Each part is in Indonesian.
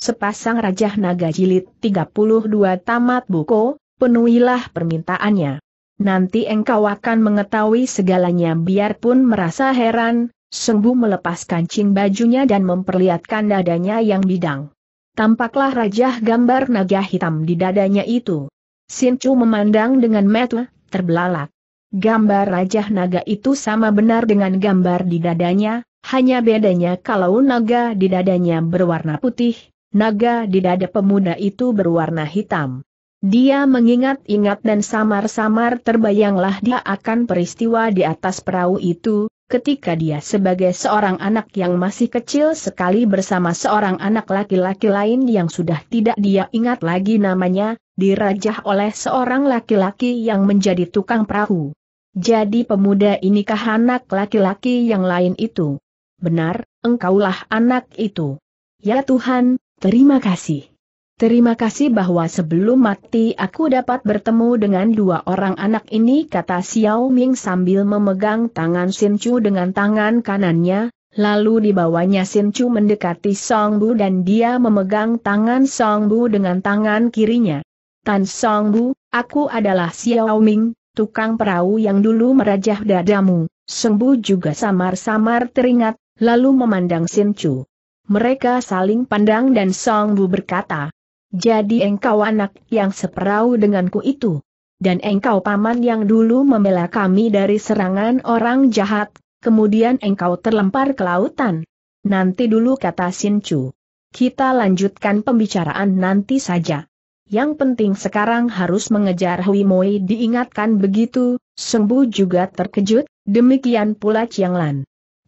Sepasang rajah Naga Jilid 32 Tamat buku, penuhilah permintaannya. Nanti engkau akan mengetahui segalanya biarpun merasa heran, sungguh melepaskan kancing bajunya dan memperlihatkan dadanya yang bidang. Tampaklah rajah gambar naga hitam di dadanya itu. Sincu memandang dengan metu terbelalak. Gambar rajah naga itu sama benar dengan gambar di dadanya, hanya bedanya kalau naga di dadanya berwarna putih, naga di dada pemuda itu berwarna hitam. Dia mengingat-ingat dan samar-samar terbayanglah dia akan peristiwa di atas perahu itu, ketika dia sebagai seorang anak yang masih kecil sekali bersama seorang anak laki-laki lain yang sudah tidak dia ingat lagi namanya, dirajah oleh seorang laki-laki yang menjadi tukang perahu. Jadi pemuda inikah anak laki-laki yang lain itu? Benar, engkaulah anak itu. Ya Tuhan, Terima kasih. Terima kasih bahwa sebelum mati aku dapat bertemu dengan dua orang anak ini kata Xiao Ming sambil memegang tangan Sin Chu dengan tangan kanannya, lalu dibawanya Sin Chu mendekati Song Bu dan dia memegang tangan Song Bu dengan tangan kirinya. Tan Song Bu, aku adalah Xiao Ming, tukang perahu yang dulu merajah dadamu, Song Bu juga samar-samar teringat, lalu memandang Sin Chu. Mereka saling pandang dan Song Bu berkata, Jadi engkau anak yang seperau denganku itu. Dan engkau paman yang dulu membela kami dari serangan orang jahat, kemudian engkau terlempar ke lautan. Nanti dulu kata Chu, Kita lanjutkan pembicaraan nanti saja. Yang penting sekarang harus mengejar Hui Moi diingatkan begitu, Sembu juga terkejut, demikian pula Chiang Lan.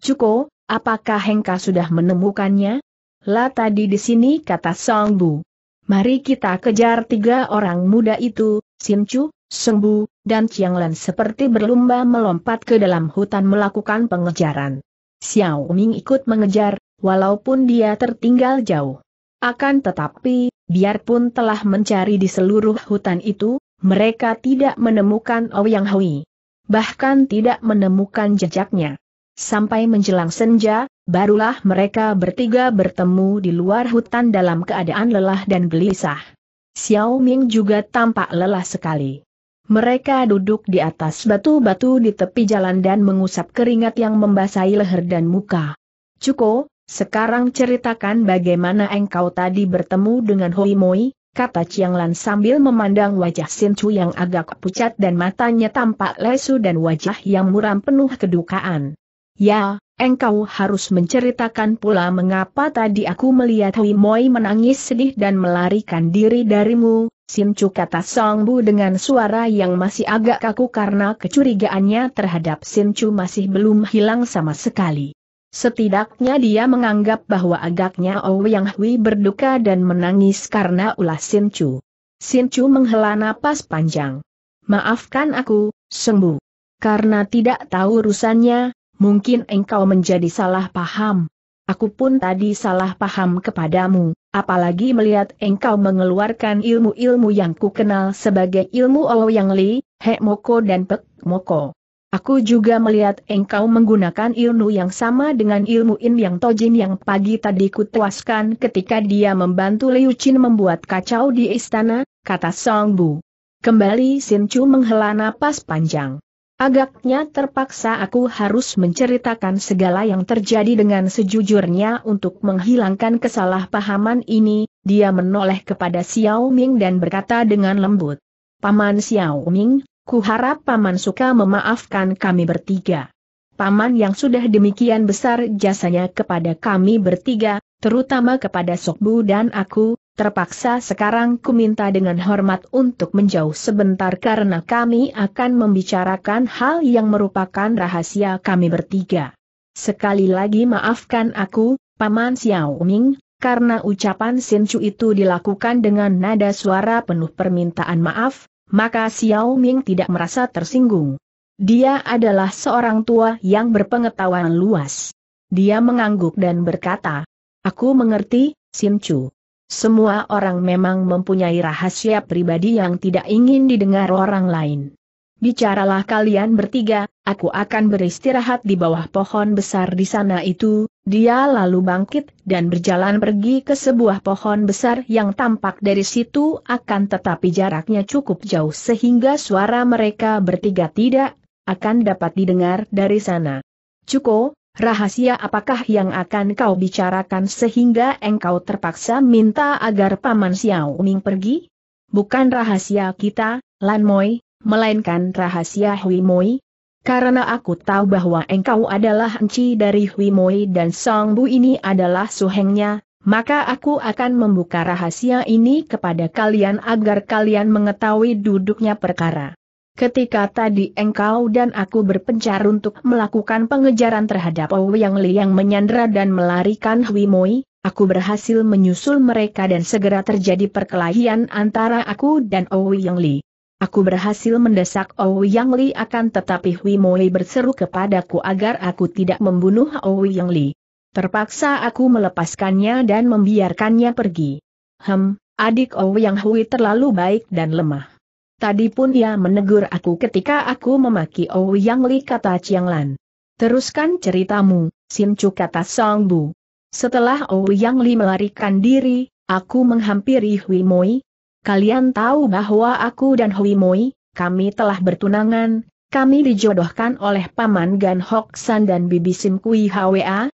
Cukup. Apakah Hengka sudah menemukannya? Lah tadi di sini kata Song Bu. Mari kita kejar tiga orang muda itu, Sin Chu, Song Bu, dan Chiang Lan seperti berlumba melompat ke dalam hutan melakukan pengejaran. Xiao Ming ikut mengejar, walaupun dia tertinggal jauh. Akan tetapi, biarpun telah mencari di seluruh hutan itu, mereka tidak menemukan Ouyang Hui. Bahkan tidak menemukan jejaknya sampai menjelang senja, barulah mereka bertiga bertemu di luar hutan dalam keadaan lelah dan gelisah. Xiao Ming juga tampak lelah sekali. Mereka duduk di atas batu-batu di tepi jalan dan mengusap keringat yang membasahi leher dan muka. Cuko, sekarang ceritakan bagaimana engkau tadi bertemu dengan Hoi Moi, kata Chiang Lan sambil memandang wajah Sin Chu yang agak pucat dan matanya tampak lesu dan wajah yang muram penuh kedukaan. Ya, engkau harus menceritakan pula mengapa tadi aku melihat Hui Moi menangis sedih dan melarikan diri darimu, Sincu kata Song Bu dengan suara yang masih agak kaku karena kecurigaannya terhadap Sincu masih belum hilang sama sekali. Setidaknya dia menganggap bahwa agaknya oh Yang Hui berduka dan menangis karena ulah Sincu. Sincu menghela napas panjang. Maafkan aku, Sengbu. Karena tidak tahu urusannya, mungkin engkau menjadi salah paham. Aku pun tadi salah paham kepadamu, apalagi melihat engkau mengeluarkan ilmu-ilmu yang kukenal sebagai ilmu Yang Li, Hek Moko dan Pek Moko. Aku juga melihat engkau menggunakan ilmu yang sama dengan ilmu In Yang Tojin yang pagi tadi kutuaskan ketika dia membantu Liu Qin membuat kacau di istana, kata Song Bu. Kembali Sin Chu menghela napas panjang. Agaknya terpaksa aku harus menceritakan segala yang terjadi dengan sejujurnya untuk menghilangkan kesalahpahaman ini, dia menoleh kepada Xiao Ming dan berkata dengan lembut. Paman Xiao Ming, kuharap Paman suka memaafkan kami bertiga. Paman yang sudah demikian besar jasanya kepada kami bertiga, terutama kepada Sokbu dan aku, terpaksa sekarang ku minta dengan hormat untuk menjauh sebentar karena kami akan membicarakan hal yang merupakan rahasia kami bertiga. Sekali lagi maafkan aku, Paman Xiao Ming, karena ucapan Sin Chu itu dilakukan dengan nada suara penuh permintaan maaf, maka Xiao Ming tidak merasa tersinggung. Dia adalah seorang tua yang berpengetahuan luas. Dia mengangguk dan berkata, Aku mengerti, Sin Chu. Semua orang memang mempunyai rahasia pribadi yang tidak ingin didengar orang lain. Bicaralah kalian bertiga, aku akan beristirahat di bawah pohon besar di sana itu, dia lalu bangkit dan berjalan pergi ke sebuah pohon besar yang tampak dari situ akan tetapi jaraknya cukup jauh sehingga suara mereka bertiga tidak akan dapat didengar dari sana. Cukup. Rahasia apakah yang akan kau bicarakan sehingga engkau terpaksa minta agar Paman Xiao Ming pergi? Bukan rahasia kita, Lan Moi, melainkan rahasia Hui Moi. Karena aku tahu bahwa engkau adalah enci dari Hui Moi dan Song Bu ini adalah suhengnya, maka aku akan membuka rahasia ini kepada kalian agar kalian mengetahui duduknya perkara. Ketika tadi engkau dan aku berpencar untuk melakukan pengejaran terhadap Ouyang Li yang menyandra dan melarikan Hui Moi, aku berhasil menyusul mereka dan segera terjadi perkelahian antara aku dan Ouyang Li. Aku berhasil mendesak Ouyang Li akan tetapi Hui Moi berseru kepadaku agar aku tidak membunuh Ouyang Li. Terpaksa aku melepaskannya dan membiarkannya pergi. Hem, adik Ouyang Hui terlalu baik dan lemah. Tadi pun dia menegur aku ketika aku memaki Oh Li kata Chiang Lan. Teruskan ceritamu, Sin Chu kata Song Bu. Setelah Oh Li melarikan diri, aku menghampiri Hui Moi. Kalian tahu bahwa aku dan Hui Moi, kami telah bertunangan, kami dijodohkan oleh Paman Gan Hok San dan Bibi Sim Kui Hwa,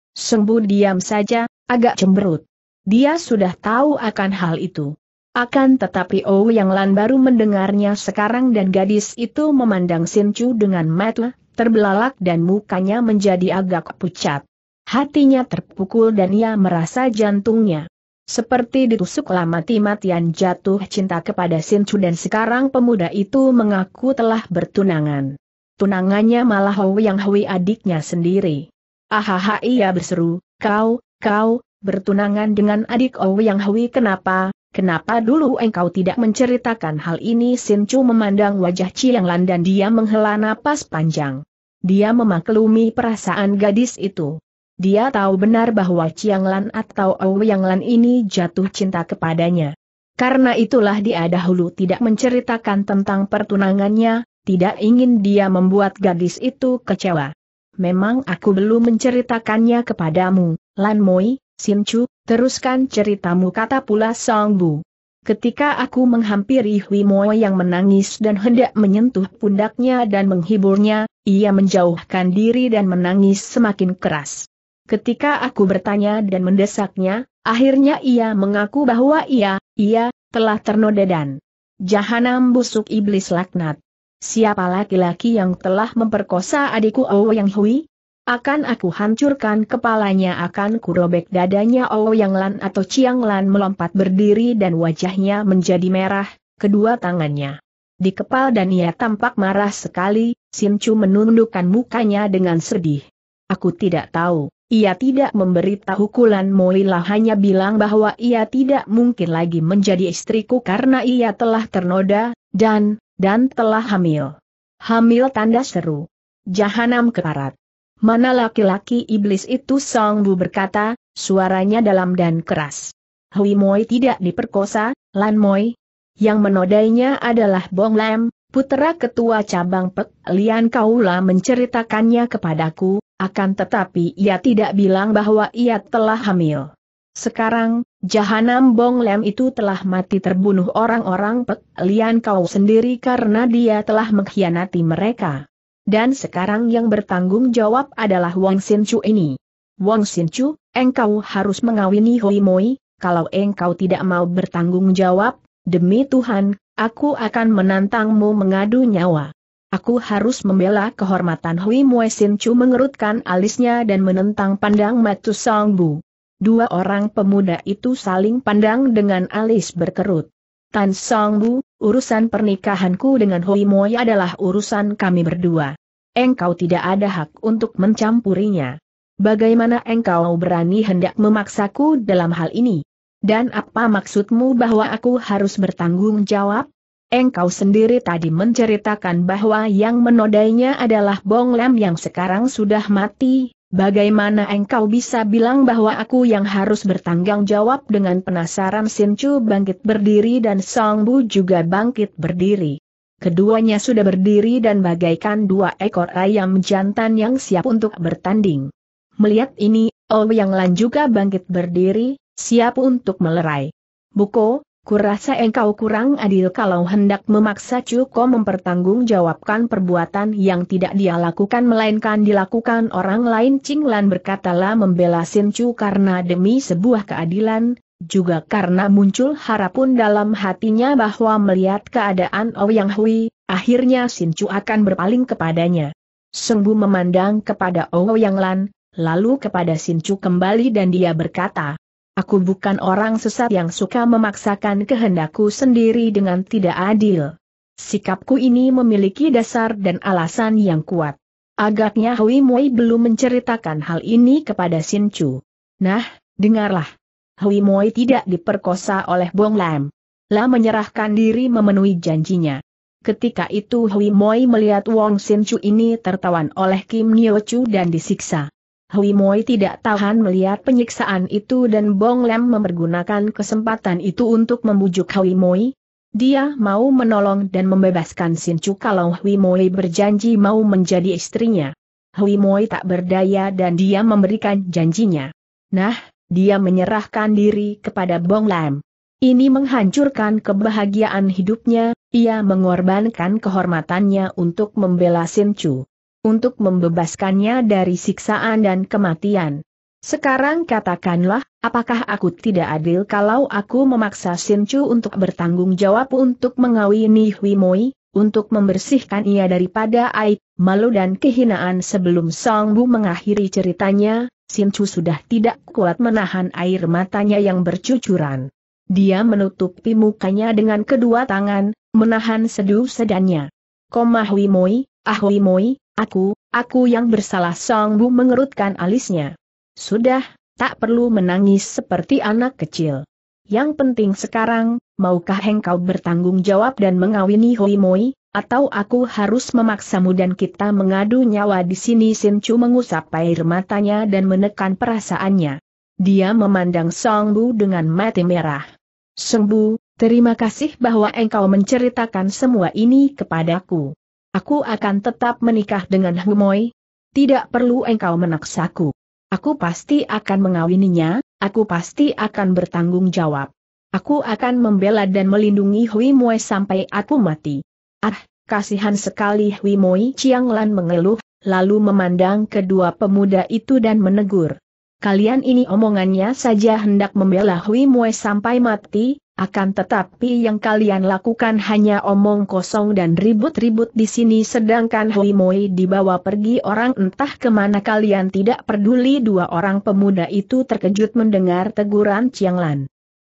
Bu diam saja, agak cemberut. Dia sudah tahu akan hal itu. Akan tetapi oh yang Lan baru mendengarnya sekarang dan gadis itu memandang Sin Chu dengan mata terbelalak dan mukanya menjadi agak pucat. Hatinya terpukul dan ia merasa jantungnya seperti ditusuk mati-matian jatuh cinta kepada Sin Chu dan sekarang pemuda itu mengaku telah bertunangan. Tunangannya malah oh yang Hui adiknya sendiri. Ahaha ia berseru, kau, kau, bertunangan dengan adik oh yang Hui kenapa, Kenapa dulu engkau tidak menceritakan hal ini Sin Chu memandang wajah Chiang Lan dan dia menghela napas panjang. Dia memaklumi perasaan gadis itu. Dia tahu benar bahwa Chiang Lan atau Yang Lan ini jatuh cinta kepadanya. Karena itulah dia dahulu tidak menceritakan tentang pertunangannya, tidak ingin dia membuat gadis itu kecewa. Memang aku belum menceritakannya kepadamu, Lan Moi, Chu, teruskan ceritamu kata pula Song Bu. Ketika aku menghampiri Hui Mo yang menangis dan hendak menyentuh pundaknya dan menghiburnya, ia menjauhkan diri dan menangis semakin keras. Ketika aku bertanya dan mendesaknya, akhirnya ia mengaku bahwa ia, ia, telah ternoda dan jahanam busuk iblis laknat. Siapa laki-laki yang telah memperkosa adikku Ouyang Hui? Akan aku hancurkan kepalanya akan kurobek dadanya oh, Yang Lan atau Chiang Lan melompat berdiri dan wajahnya menjadi merah, kedua tangannya. Di kepal dan ia tampak marah sekali, Simcu menundukkan mukanya dengan sedih. Aku tidak tahu, ia tidak memberi memberitahu Kulan Moila hanya bilang bahwa ia tidak mungkin lagi menjadi istriku karena ia telah ternoda, dan, dan telah hamil. Hamil tanda seru. Jahanam keparat. Mana laki-laki iblis itu Song Bu berkata, suaranya dalam dan keras. Hui Moi tidak diperkosa, Lan Moi. Yang menodainya adalah Bong Lam, putera ketua cabang Pek Lian Kaula menceritakannya kepadaku, akan tetapi ia tidak bilang bahwa ia telah hamil. Sekarang, Jahanam Bong Lam itu telah mati terbunuh orang-orang Pek Lian Kau sendiri karena dia telah mengkhianati mereka dan sekarang yang bertanggung jawab adalah Wang Sinchu ini. Wang Sinchu, engkau harus mengawini Hui Moi, kalau engkau tidak mau bertanggung jawab, demi Tuhan, aku akan menantangmu mengadu nyawa. Aku harus membela kehormatan Hui Moi Sinchu mengerutkan alisnya dan menentang pandang Matu Bu. Dua orang pemuda itu saling pandang dengan alis berkerut. Tan Song Bu urusan pernikahanku dengan Hui Moy adalah urusan kami berdua. Engkau tidak ada hak untuk mencampurinya. Bagaimana engkau berani hendak memaksaku dalam hal ini? Dan apa maksudmu bahwa aku harus bertanggung jawab? Engkau sendiri tadi menceritakan bahwa yang menodainya adalah Bong Lam yang sekarang sudah mati, Bagaimana engkau bisa bilang bahwa aku yang harus bertanggung jawab dengan penasaran Chu bangkit berdiri dan Song Bu juga bangkit berdiri. Keduanya sudah berdiri dan bagaikan dua ekor ayam jantan yang siap untuk bertanding. Melihat ini, Oh Yang Lan juga bangkit berdiri, siap untuk melerai. Buko, Kurasa engkau kurang adil kalau hendak memaksa Cuko mempertanggungjawabkan perbuatan yang tidak dia lakukan melainkan dilakukan orang lain Cinglan berkatalah membela Chu karena demi sebuah keadilan, juga karena muncul harapan dalam hatinya bahwa melihat keadaan Ouyang oh Hui, akhirnya Chu akan berpaling kepadanya. Sungguh memandang kepada Ouyang oh Lan, lalu kepada Chu kembali dan dia berkata, Aku bukan orang sesat yang suka memaksakan kehendakku sendiri dengan tidak adil. Sikapku ini memiliki dasar dan alasan yang kuat. Agaknya Hui Mui belum menceritakan hal ini kepada Sin Chu. Nah, dengarlah. Hui Mui tidak diperkosa oleh Bong Lam. La menyerahkan diri memenuhi janjinya. Ketika itu Hui Mui melihat Wong Sin Chu ini tertawan oleh Kim Nyo Chu dan disiksa. Hui Moi tidak tahan melihat penyiksaan itu dan Bong Lem mempergunakan kesempatan itu untuk membujuk Hui Moi. Dia mau menolong dan membebaskan Sin Chu kalau Hui Moi berjanji mau menjadi istrinya. Hui Moi tak berdaya dan dia memberikan janjinya. Nah, dia menyerahkan diri kepada Bong Lem. Ini menghancurkan kebahagiaan hidupnya, ia mengorbankan kehormatannya untuk membela Sin Chu untuk membebaskannya dari siksaan dan kematian. Sekarang katakanlah, apakah aku tidak adil kalau aku memaksa Sinchu untuk bertanggung jawab untuk mengawini Hui Moi, untuk membersihkan ia daripada aib, malu dan kehinaan sebelum Song Bu mengakhiri ceritanya, Sinchu sudah tidak kuat menahan air matanya yang bercucuran. Dia menutupi mukanya dengan kedua tangan, menahan seduh sedannya. Koma Moi, ah Moi. Aku, aku yang bersalah Song Bu mengerutkan alisnya. Sudah, tak perlu menangis seperti anak kecil. Yang penting sekarang, maukah engkau bertanggung jawab dan mengawini Hoi Moi, atau aku harus memaksamu dan kita mengadu nyawa di sini Sin Chu mengusap air matanya dan menekan perasaannya. Dia memandang Song Bu dengan mati merah. Song Bu, terima kasih bahwa engkau menceritakan semua ini kepadaku. Aku akan tetap menikah dengan Humoy. Tidak perlu engkau menaksaku. Aku pasti akan mengawininya, aku pasti akan bertanggung jawab. Aku akan membela dan melindungi Hui Mue sampai aku mati. Ah, kasihan sekali Hui Moe Chianglan mengeluh, lalu memandang kedua pemuda itu dan menegur. Kalian ini omongannya saja hendak membela Hui Mue sampai mati, akan tetapi yang kalian lakukan hanya omong kosong dan ribut-ribut di sini sedangkan Hui Moi dibawa pergi orang entah kemana kalian tidak peduli dua orang pemuda itu terkejut mendengar teguran Chiang Lan.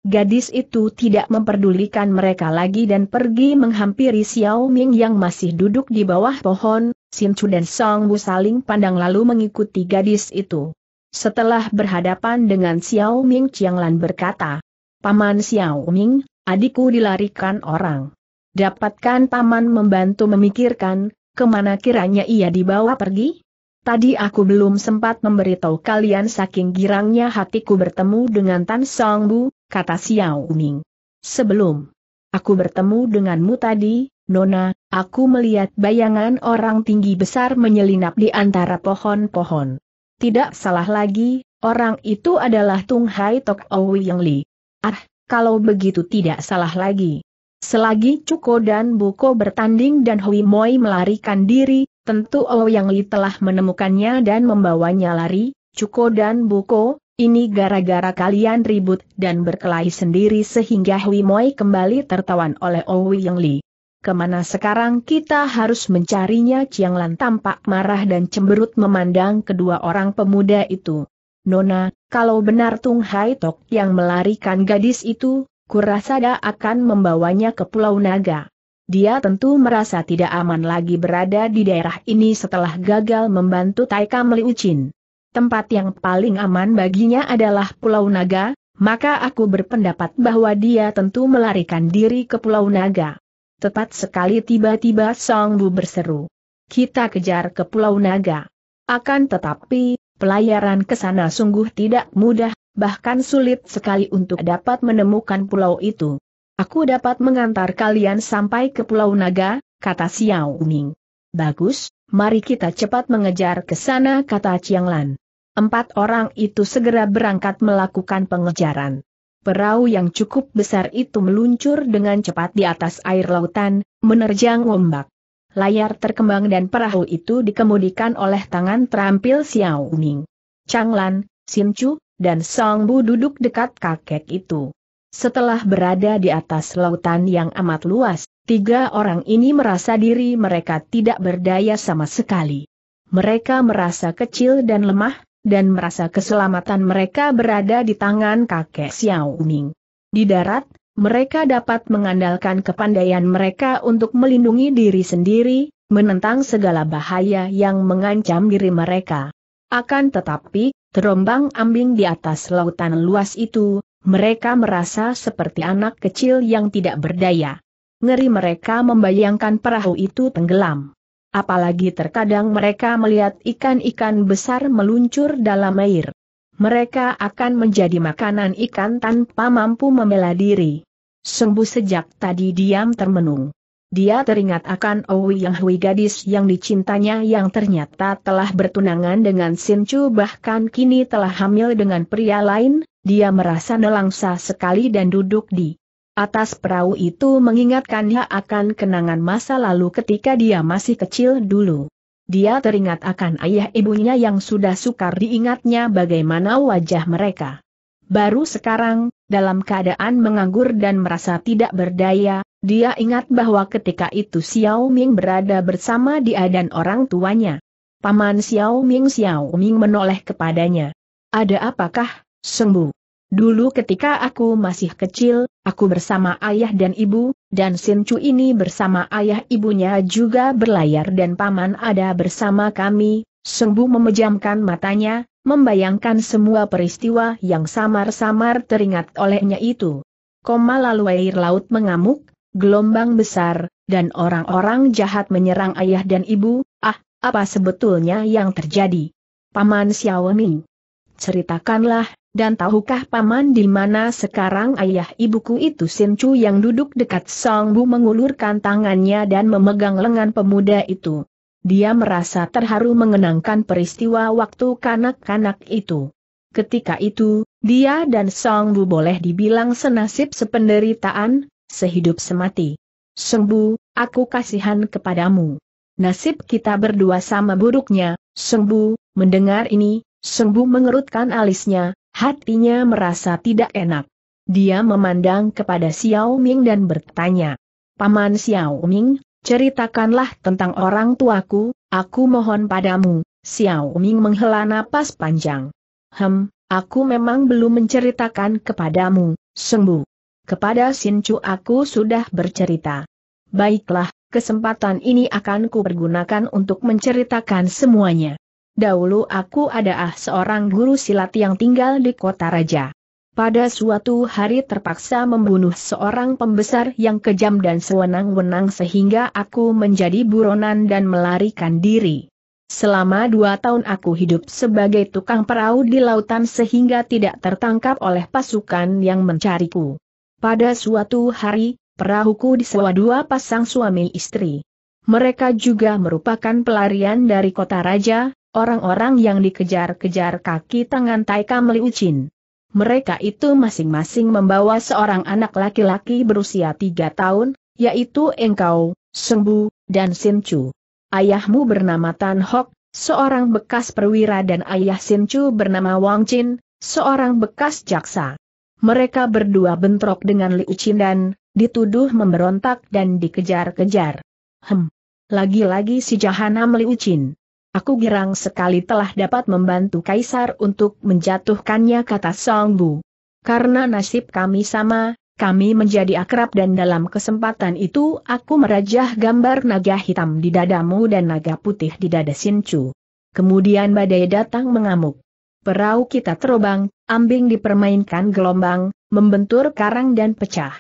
Gadis itu tidak memperdulikan mereka lagi dan pergi menghampiri Xiao Ming yang masih duduk di bawah pohon, Sin Chu dan Song Bu saling pandang lalu mengikuti gadis itu. Setelah berhadapan dengan Xiao Ming Chiang Lan berkata, Paman Xiao Ming, adikku dilarikan orang. Dapatkan Paman membantu memikirkan, kemana kiranya ia dibawa pergi? Tadi aku belum sempat memberitahu kalian saking girangnya hatiku bertemu dengan Tan Song Bu, kata Xiao Ming. Sebelum aku bertemu denganmu tadi, Nona, aku melihat bayangan orang tinggi besar menyelinap di antara pohon-pohon. Tidak salah lagi, orang itu adalah Tung Hai Tok Owi Yang Li. Ah, kalau begitu tidak salah lagi. Selagi Cuko dan Buko bertanding dan Hui Moi melarikan diri, tentu Ouyang Li telah menemukannya dan membawanya lari, Cuko dan Buko, ini gara-gara kalian ribut dan berkelahi sendiri sehingga Hui Moi kembali tertawan oleh Ouyang Li. Kemana sekarang kita harus mencarinya Chiang Lan tampak marah dan cemberut memandang kedua orang pemuda itu. Nona, kalau benar Tung Hai Tok yang melarikan gadis itu, kurasa dia akan membawanya ke Pulau Naga. Dia tentu merasa tidak aman lagi berada di daerah ini setelah gagal membantu Taika Meliucin. Tempat yang paling aman baginya adalah Pulau Naga, maka aku berpendapat bahwa dia tentu melarikan diri ke Pulau Naga. Tepat sekali tiba-tiba Song Bu berseru. Kita kejar ke Pulau Naga. Akan tetapi, Pelayaran ke sana sungguh tidak mudah, bahkan sulit sekali untuk dapat menemukan pulau itu. Aku dapat mengantar kalian sampai ke Pulau Naga, kata Xiao Ming. Bagus, mari kita cepat mengejar ke sana, kata Chiang Lan. Empat orang itu segera berangkat melakukan pengejaran. Perahu yang cukup besar itu meluncur dengan cepat di atas air lautan, menerjang ombak. Layar terkembang dan perahu itu dikemudikan oleh tangan terampil Xiao Ning. Changlan, Xin Chu, dan Song Bu duduk dekat kakek itu. Setelah berada di atas lautan yang amat luas, tiga orang ini merasa diri mereka tidak berdaya sama sekali. Mereka merasa kecil dan lemah, dan merasa keselamatan mereka berada di tangan kakek Xiao Ming. Di darat, mereka dapat mengandalkan kepandaian mereka untuk melindungi diri sendiri, menentang segala bahaya yang mengancam diri mereka. Akan tetapi, terombang ambing di atas lautan luas itu, mereka merasa seperti anak kecil yang tidak berdaya. Ngeri mereka membayangkan perahu itu tenggelam. Apalagi terkadang mereka melihat ikan-ikan besar meluncur dalam air mereka akan menjadi makanan ikan tanpa mampu membela diri. Sembu sejak tadi diam termenung. Dia teringat akan Owi Yang Hui gadis yang dicintanya yang ternyata telah bertunangan dengan Sin Chu bahkan kini telah hamil dengan pria lain, dia merasa nelangsa sekali dan duduk di atas perahu itu mengingatkannya akan kenangan masa lalu ketika dia masih kecil dulu. Dia teringat akan ayah ibunya yang sudah sukar diingatnya bagaimana wajah mereka. Baru sekarang, dalam keadaan menganggur dan merasa tidak berdaya, dia ingat bahwa ketika itu Xiao Ming berada bersama dia dan orang tuanya. Paman Xiao Ming Xiao Ming menoleh kepadanya. Ada apakah, Sembuh. Dulu ketika aku masih kecil, aku bersama ayah dan ibu, dan Chu ini bersama ayah ibunya juga berlayar dan paman ada bersama kami, Sengbu memejamkan matanya, membayangkan semua peristiwa yang samar-samar teringat olehnya itu. Koma lalu air laut mengamuk, gelombang besar, dan orang-orang jahat menyerang ayah dan ibu, ah, apa sebetulnya yang terjadi? Paman Xiaoming. Ceritakanlah, dan tahukah paman di mana sekarang ayah ibuku itu Chu yang duduk dekat Song Bu mengulurkan tangannya dan memegang lengan pemuda itu. Dia merasa terharu mengenangkan peristiwa waktu kanak-kanak itu. Ketika itu, dia dan Song Bu boleh dibilang senasib sependeritaan, sehidup semati. Bu, aku kasihan kepadamu. Nasib kita berdua sama buruknya, Bu, mendengar ini, Sembu mengerutkan alisnya, Hatinya merasa tidak enak. Dia memandang kepada Xiao Ming dan bertanya, Paman Xiao Ming, ceritakanlah tentang orang tuaku, aku mohon padamu. Xiao Ming menghela napas panjang. Hem, aku memang belum menceritakan kepadamu, sembuh. Kepada Xin Chu aku sudah bercerita. Baiklah, kesempatan ini akan kupergunakan untuk menceritakan semuanya. Dahulu aku adalah seorang guru silat yang tinggal di kota raja. Pada suatu hari terpaksa membunuh seorang pembesar yang kejam dan sewenang-wenang sehingga aku menjadi buronan dan melarikan diri. Selama dua tahun aku hidup sebagai tukang perahu di lautan sehingga tidak tertangkap oleh pasukan yang mencariku. Pada suatu hari, perahuku disewa dua pasang suami istri. Mereka juga merupakan pelarian dari kota raja, Orang-orang yang dikejar-kejar kaki tangan Taika Meliucin. Mereka itu masing-masing membawa seorang anak laki-laki berusia tiga tahun, yaitu Engkau, Sembu, dan Sincu. Ayahmu bernama Tan Hok, seorang bekas perwira dan ayah Sincu bernama Wang Chin, seorang bekas jaksa. Mereka berdua bentrok dengan Liu dan dituduh memberontak dan dikejar-kejar. Hem. Lagi-lagi si Jahanam Liu Aku girang sekali telah dapat membantu Kaisar untuk menjatuhkannya kata Song Bu. Karena nasib kami sama, kami menjadi akrab dan dalam kesempatan itu aku merajah gambar naga hitam di dadamu dan naga putih di dada Sincu. Kemudian badai datang mengamuk. Perahu kita terobang, ambing dipermainkan gelombang, membentur karang dan pecah.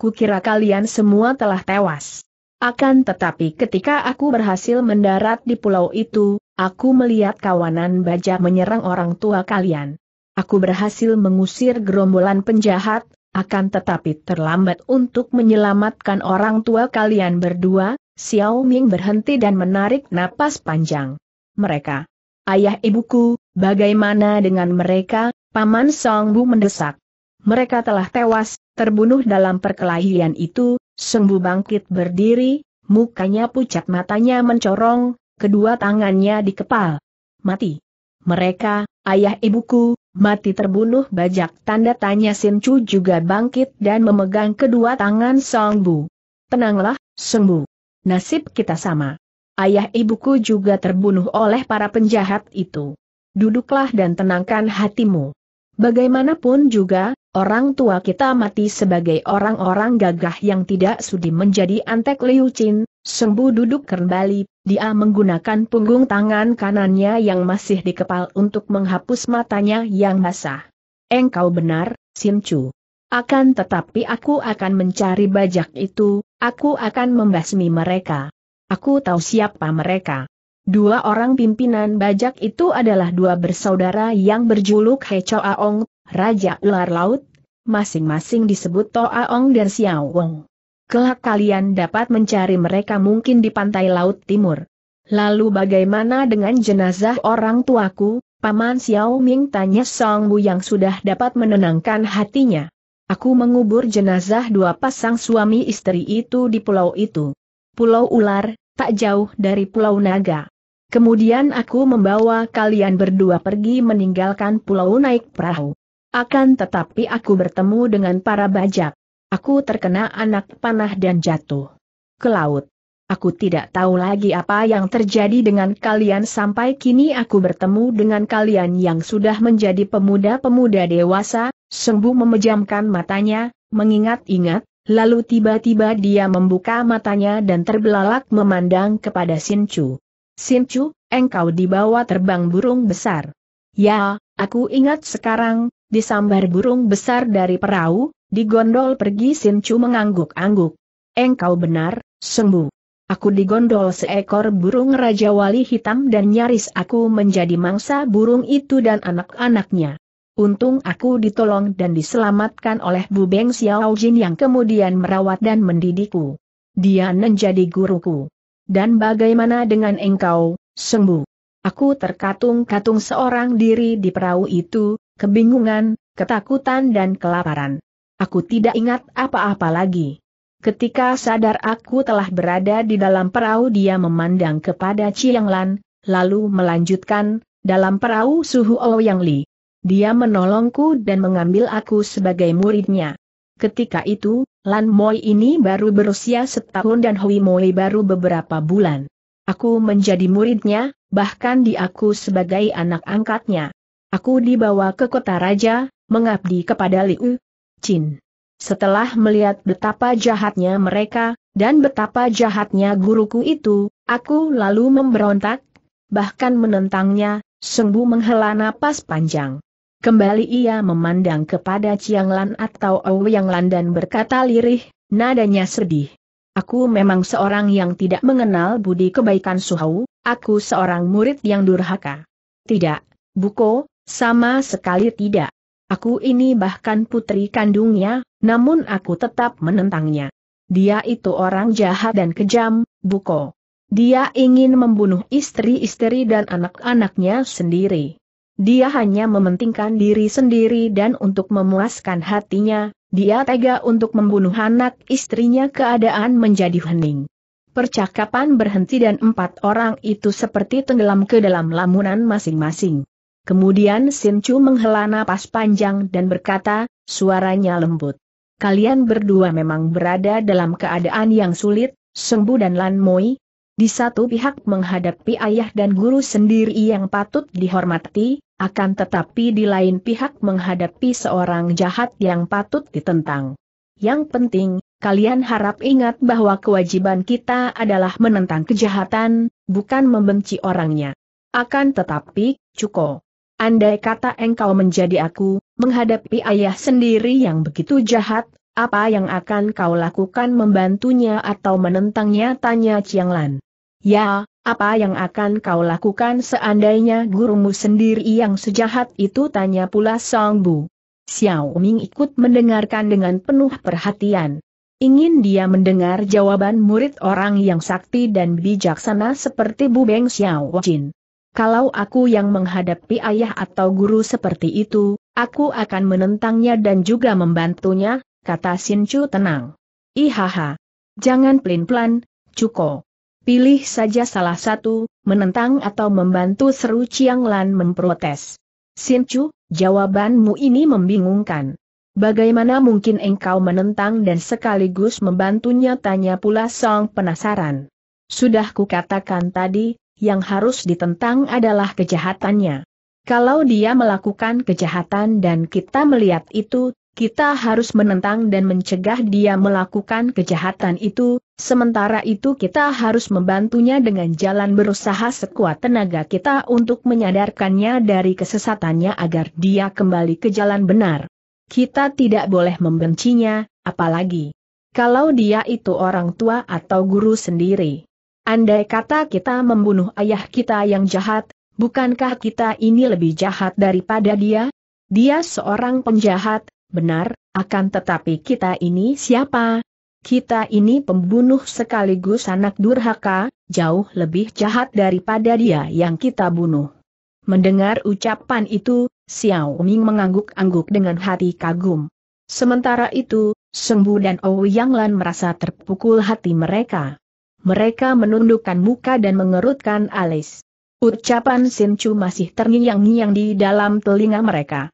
Kukira kalian semua telah tewas. Akan tetapi ketika aku berhasil mendarat di pulau itu, aku melihat kawanan baja menyerang orang tua kalian. Aku berhasil mengusir gerombolan penjahat, akan tetapi terlambat untuk menyelamatkan orang tua kalian berdua, Xiao Ming berhenti dan menarik napas panjang. Mereka, ayah ibuku, bagaimana dengan mereka, Paman Song Bu mendesak. Mereka telah tewas, terbunuh dalam perkelahian itu, Sembu bangkit berdiri, mukanya pucat matanya mencorong, kedua tangannya dikepal. Mati. Mereka, ayah ibuku, mati terbunuh bajak tanda tanya Sin Chu juga bangkit dan memegang kedua tangan Song Bu. Tenanglah, Song Bu. Nasib kita sama. Ayah ibuku juga terbunuh oleh para penjahat itu. Duduklah dan tenangkan hatimu. Bagaimanapun juga, Orang tua kita mati sebagai orang-orang gagah yang tidak sudi menjadi antek Liu Qin, sembuh duduk kembali, dia menggunakan punggung tangan kanannya yang masih dikepal untuk menghapus matanya yang basah. Engkau benar, Chu. Akan tetapi aku akan mencari bajak itu, aku akan membasmi mereka. Aku tahu siapa mereka. Dua orang pimpinan bajak itu adalah dua bersaudara yang berjuluk He Aong, Raja Ular Laut, masing-masing disebut Toaong dan Wong. Kelak kalian dapat mencari mereka mungkin di pantai laut timur. Lalu bagaimana dengan jenazah orang tuaku, Paman Xiao Ming tanya Song Bu yang sudah dapat menenangkan hatinya. Aku mengubur jenazah dua pasang suami istri itu di pulau itu. Pulau Ular, tak jauh dari Pulau Naga. Kemudian aku membawa kalian berdua pergi meninggalkan pulau naik perahu. Akan tetapi aku bertemu dengan para bajak. Aku terkena anak panah dan jatuh ke laut. Aku tidak tahu lagi apa yang terjadi dengan kalian sampai kini aku bertemu dengan kalian yang sudah menjadi pemuda-pemuda dewasa, sembuh memejamkan matanya, mengingat-ingat, lalu tiba-tiba dia membuka matanya dan terbelalak memandang kepada Sinchu. Sinchu, engkau dibawa terbang burung besar. Ya, aku ingat sekarang, disambar burung besar dari perahu, digondol pergi Sin Chu mengangguk-angguk. Engkau benar, sembuh. Aku digondol seekor burung Raja Wali Hitam dan nyaris aku menjadi mangsa burung itu dan anak-anaknya. Untung aku ditolong dan diselamatkan oleh Bu Beng Xiao Jin yang kemudian merawat dan mendidikku. Dia menjadi guruku. Dan bagaimana dengan engkau, sembuh? Aku terkatung-katung seorang diri di perahu itu, kebingungan, ketakutan dan kelaparan. Aku tidak ingat apa-apa lagi. Ketika sadar aku telah berada di dalam perahu dia memandang kepada Chiang Lan, lalu melanjutkan, dalam perahu suhu Ouyang oh Li. Dia menolongku dan mengambil aku sebagai muridnya. Ketika itu, Lan Moi ini baru berusia setahun dan Hui Moi baru beberapa bulan. Aku menjadi muridnya, bahkan diaku sebagai anak angkatnya. Aku dibawa ke kota raja, mengabdi kepada Liu Chin. Setelah melihat betapa jahatnya mereka, dan betapa jahatnya guruku itu, aku lalu memberontak, bahkan menentangnya, sembuh menghela napas panjang. Kembali ia memandang kepada Chiang Lan atau Ouyang Lan dan berkata lirih, nadanya sedih. Aku memang seorang yang tidak mengenal budi kebaikan Suhau, aku seorang murid yang durhaka. Tidak, Buko, sama sekali tidak. Aku ini bahkan putri kandungnya, namun aku tetap menentangnya. Dia itu orang jahat dan kejam, Buko. Dia ingin membunuh istri-istri dan anak-anaknya sendiri. Dia hanya mementingkan diri sendiri dan untuk memuaskan hatinya, dia tega untuk membunuh anak istrinya keadaan menjadi hening. Percakapan berhenti dan empat orang itu seperti tenggelam ke dalam lamunan masing-masing. Kemudian Sin Chu menghela napas panjang dan berkata, suaranya lembut. Kalian berdua memang berada dalam keadaan yang sulit, Sembu dan Lan Moi. Di satu pihak menghadapi ayah dan guru sendiri yang patut dihormati, akan tetapi di lain pihak menghadapi seorang jahat yang patut ditentang. Yang penting, kalian harap ingat bahwa kewajiban kita adalah menentang kejahatan, bukan membenci orangnya. Akan tetapi, cukup. Andai kata engkau menjadi aku, menghadapi ayah sendiri yang begitu jahat, apa yang akan kau lakukan membantunya atau menentangnya tanya Chiang Lan. Ya, apa yang akan kau lakukan seandainya gurumu sendiri yang sejahat itu tanya pula Song Bu. Xiao Ming ikut mendengarkan dengan penuh perhatian. Ingin dia mendengar jawaban murid orang yang sakti dan bijaksana seperti Bu Beng Xiao Jin. Kalau aku yang menghadapi ayah atau guru seperti itu, aku akan menentangnya dan juga membantunya, kata Sinchu tenang. Ihaha. Jangan pelin-pelan, Cuko. Pilih saja salah satu, menentang atau membantu seru Chiang Lan memprotes. Sinchu, jawabanmu ini membingungkan. Bagaimana mungkin engkau menentang dan sekaligus membantunya tanya pula Song penasaran. Sudah kukatakan tadi, yang harus ditentang adalah kejahatannya. Kalau dia melakukan kejahatan dan kita melihat itu, kita harus menentang dan mencegah dia melakukan kejahatan itu, sementara itu kita harus membantunya dengan jalan berusaha sekuat tenaga kita untuk menyadarkannya dari kesesatannya agar dia kembali ke jalan benar. Kita tidak boleh membencinya, apalagi kalau dia itu orang tua atau guru sendiri. Andai kata kita membunuh ayah kita yang jahat, bukankah kita ini lebih jahat daripada dia? Dia seorang penjahat, benar, akan tetapi kita ini siapa? Kita ini pembunuh sekaligus anak durhaka, jauh lebih jahat daripada dia yang kita bunuh. Mendengar ucapan itu, Xiao Ming mengangguk-angguk dengan hati kagum. Sementara itu, Sengbu dan Ouyang Lan merasa terpukul hati mereka mereka menundukkan muka dan mengerutkan alis. Ucapan Chu masih terngiang-ngiang di dalam telinga mereka.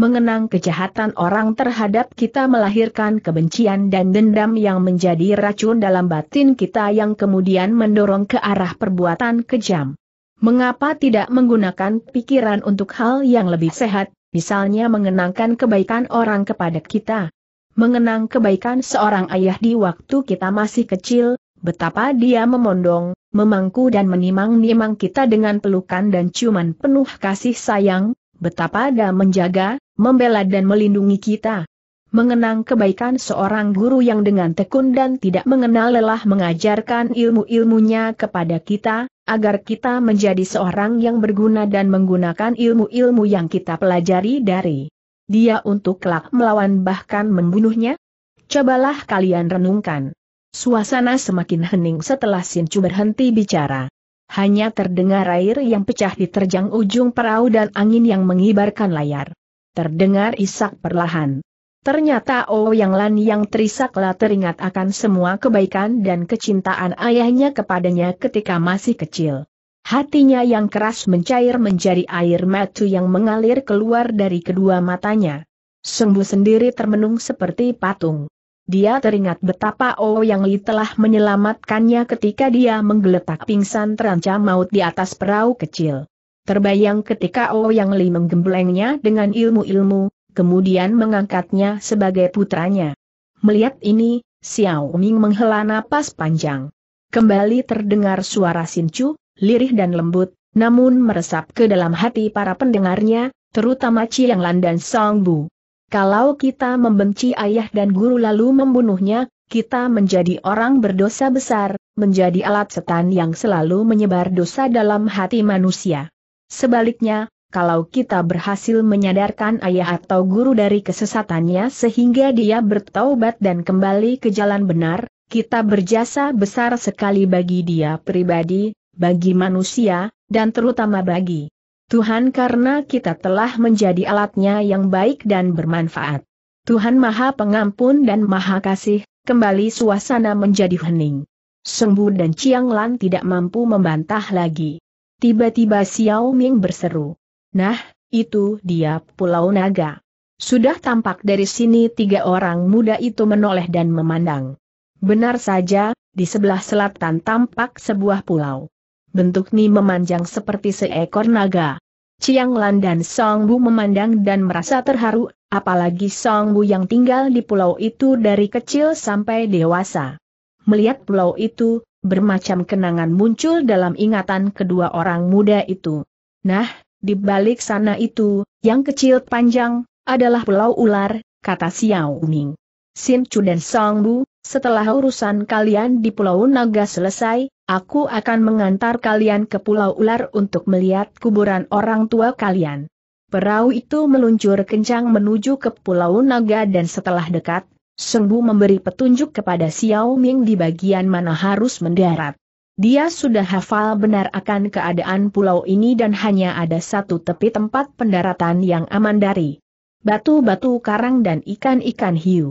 Mengenang kejahatan orang terhadap kita melahirkan kebencian dan dendam yang menjadi racun dalam batin kita yang kemudian mendorong ke arah perbuatan kejam. Mengapa tidak menggunakan pikiran untuk hal yang lebih sehat, misalnya mengenangkan kebaikan orang kepada kita? Mengenang kebaikan seorang ayah di waktu kita masih kecil, Betapa dia memondong, memangku dan menimang-nimang kita dengan pelukan dan ciuman penuh kasih sayang, betapa dia menjaga, membela dan melindungi kita. Mengenang kebaikan seorang guru yang dengan tekun dan tidak mengenal lelah mengajarkan ilmu-ilmunya kepada kita, agar kita menjadi seorang yang berguna dan menggunakan ilmu-ilmu yang kita pelajari dari dia untuk kelak melawan bahkan membunuhnya? Cobalah kalian renungkan. Suasana semakin hening setelah Chu berhenti bicara. Hanya terdengar air yang pecah di terjang ujung perahu dan angin yang mengibarkan layar. Terdengar isak perlahan. Ternyata Oh Yang Lan yang terisaklah teringat akan semua kebaikan dan kecintaan ayahnya kepadanya ketika masih kecil. Hatinya yang keras mencair menjadi air matu yang mengalir keluar dari kedua matanya. Sungguh sendiri termenung seperti patung dia teringat betapa oh Yang Li telah menyelamatkannya ketika dia menggeletak pingsan terancam maut di atas perahu kecil. Terbayang ketika oh Yang Li menggemblengnya dengan ilmu-ilmu, kemudian mengangkatnya sebagai putranya. Melihat ini, Xiao Ming menghela napas panjang. Kembali terdengar suara Sincu, lirih dan lembut, namun meresap ke dalam hati para pendengarnya, terutama Chiang Lan dan Song Bu. Kalau kita membenci ayah dan guru lalu membunuhnya, kita menjadi orang berdosa besar, menjadi alat setan yang selalu menyebar dosa dalam hati manusia. Sebaliknya, kalau kita berhasil menyadarkan ayah atau guru dari kesesatannya sehingga dia bertaubat dan kembali ke jalan benar, kita berjasa besar sekali bagi dia pribadi, bagi manusia, dan terutama bagi Tuhan karena kita telah menjadi alatnya yang baik dan bermanfaat. Tuhan Maha Pengampun dan Maha Kasih, kembali suasana menjadi hening. Sengbu dan Chiang Lan tidak mampu membantah lagi. Tiba-tiba Xiao Ming berseru. Nah, itu dia Pulau Naga. Sudah tampak dari sini tiga orang muda itu menoleh dan memandang. Benar saja, di sebelah selatan tampak sebuah pulau bentuk Ni memanjang seperti seekor naga. Chiang Lan dan Song Bu memandang dan merasa terharu, apalagi Song Bu yang tinggal di pulau itu dari kecil sampai dewasa. Melihat pulau itu, bermacam kenangan muncul dalam ingatan kedua orang muda itu. Nah, di balik sana itu, yang kecil panjang, adalah pulau ular, kata Xiao Ming. Sin Chu dan Song Bu, setelah urusan kalian di Pulau Naga selesai, Aku akan mengantar kalian ke Pulau Ular untuk melihat kuburan orang tua kalian. Perahu itu meluncur kencang menuju ke Pulau Naga dan setelah dekat, Sengbu memberi petunjuk kepada Xiao Ming di bagian mana harus mendarat. Dia sudah hafal benar akan keadaan pulau ini dan hanya ada satu tepi tempat pendaratan yang aman dari batu-batu karang dan ikan-ikan hiu.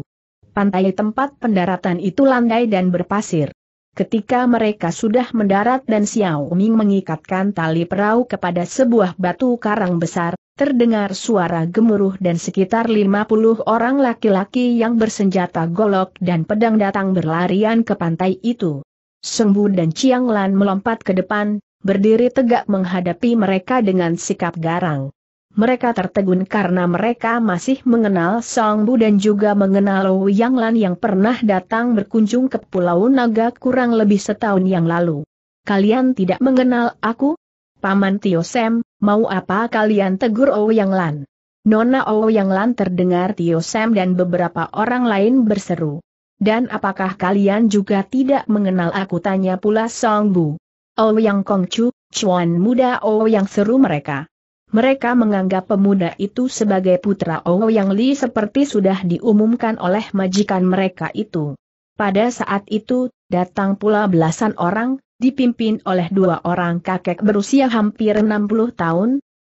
Pantai tempat pendaratan itu landai dan berpasir. Ketika mereka sudah mendarat dan Xiao Ming mengikatkan tali perahu kepada sebuah batu karang besar, terdengar suara gemuruh dan sekitar 50 orang laki-laki yang bersenjata golok dan pedang datang berlarian ke pantai itu. Sengbu dan Chiang Lan melompat ke depan, berdiri tegak menghadapi mereka dengan sikap garang. Mereka tertegun karena mereka masih mengenal Song Bu dan juga mengenal Lou Yang Lan yang pernah datang berkunjung ke Pulau Naga kurang lebih setahun yang lalu. Kalian tidak mengenal aku? Paman Tio Sam, mau apa kalian tegur Ou Yang Lan? Nona Ou Yang Lan terdengar Tio Sam dan beberapa orang lain berseru. Dan apakah kalian juga tidak mengenal aku tanya pula Song Bu? Ou Yang Kongcu, Chuan muda Ou Yang seru mereka. Mereka menganggap pemuda itu sebagai putra yang Li seperti sudah diumumkan oleh majikan mereka itu. Pada saat itu, datang pula belasan orang, dipimpin oleh dua orang kakek berusia hampir 60 tahun,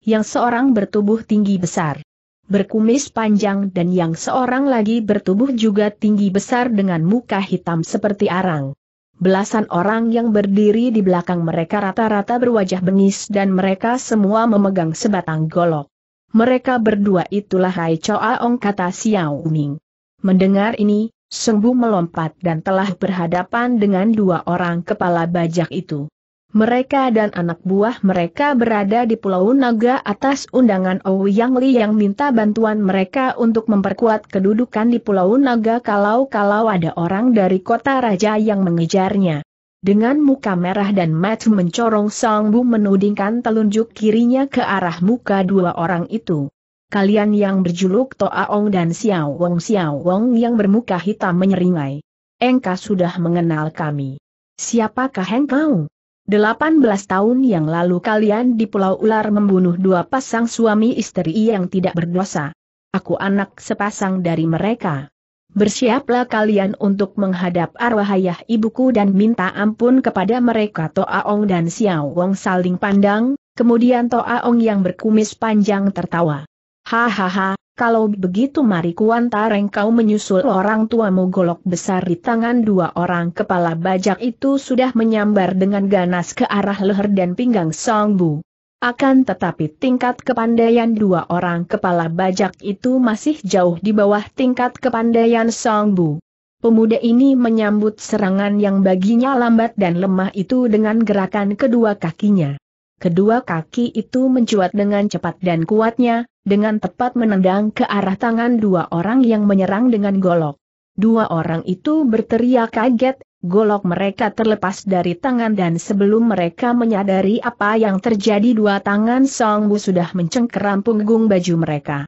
yang seorang bertubuh tinggi besar, berkumis panjang dan yang seorang lagi bertubuh juga tinggi besar dengan muka hitam seperti arang. Belasan orang yang berdiri di belakang mereka rata-rata berwajah bengis dan mereka semua memegang sebatang golok. Mereka berdua itulah Hai Choa Ong kata Xiao Ming. Mendengar ini, Sengbu melompat dan telah berhadapan dengan dua orang kepala bajak itu. Mereka dan anak buah mereka berada di Pulau Naga atas undangan Ouyang Li yang minta bantuan mereka untuk memperkuat kedudukan di Pulau Naga kalau-kalau ada orang dari kota raja yang mengejarnya. Dengan muka merah dan mat mencorong Song Bu menudingkan telunjuk kirinya ke arah muka dua orang itu. Kalian yang berjuluk Toaong dan Xiao Wong Xiao Wong yang bermuka hitam menyeringai. Engkau sudah mengenal kami. Siapakah engkau? 18 tahun yang lalu kalian di Pulau Ular membunuh dua pasang suami istri yang tidak berdosa. Aku anak sepasang dari mereka. Bersiaplah kalian untuk menghadap arwah ayah ibuku dan minta ampun kepada mereka Toaong dan Xiao Wong saling pandang, kemudian Toaong yang berkumis panjang tertawa. Hahaha, kalau begitu mari kuantareng kau menyusul orang tuamu golok besar di tangan dua orang kepala bajak itu sudah menyambar dengan ganas ke arah leher dan pinggang Songbu. Akan tetapi tingkat kepandaian dua orang kepala bajak itu masih jauh di bawah tingkat kepandaian Songbu. Pemuda ini menyambut serangan yang baginya lambat dan lemah itu dengan gerakan kedua kakinya. Kedua kaki itu mencuat dengan cepat dan kuatnya, dengan tepat menendang ke arah tangan dua orang yang menyerang dengan golok. Dua orang itu berteriak kaget, golok mereka terlepas dari tangan dan sebelum mereka menyadari apa yang terjadi dua tangan Song Bu sudah mencengkeram punggung baju mereka.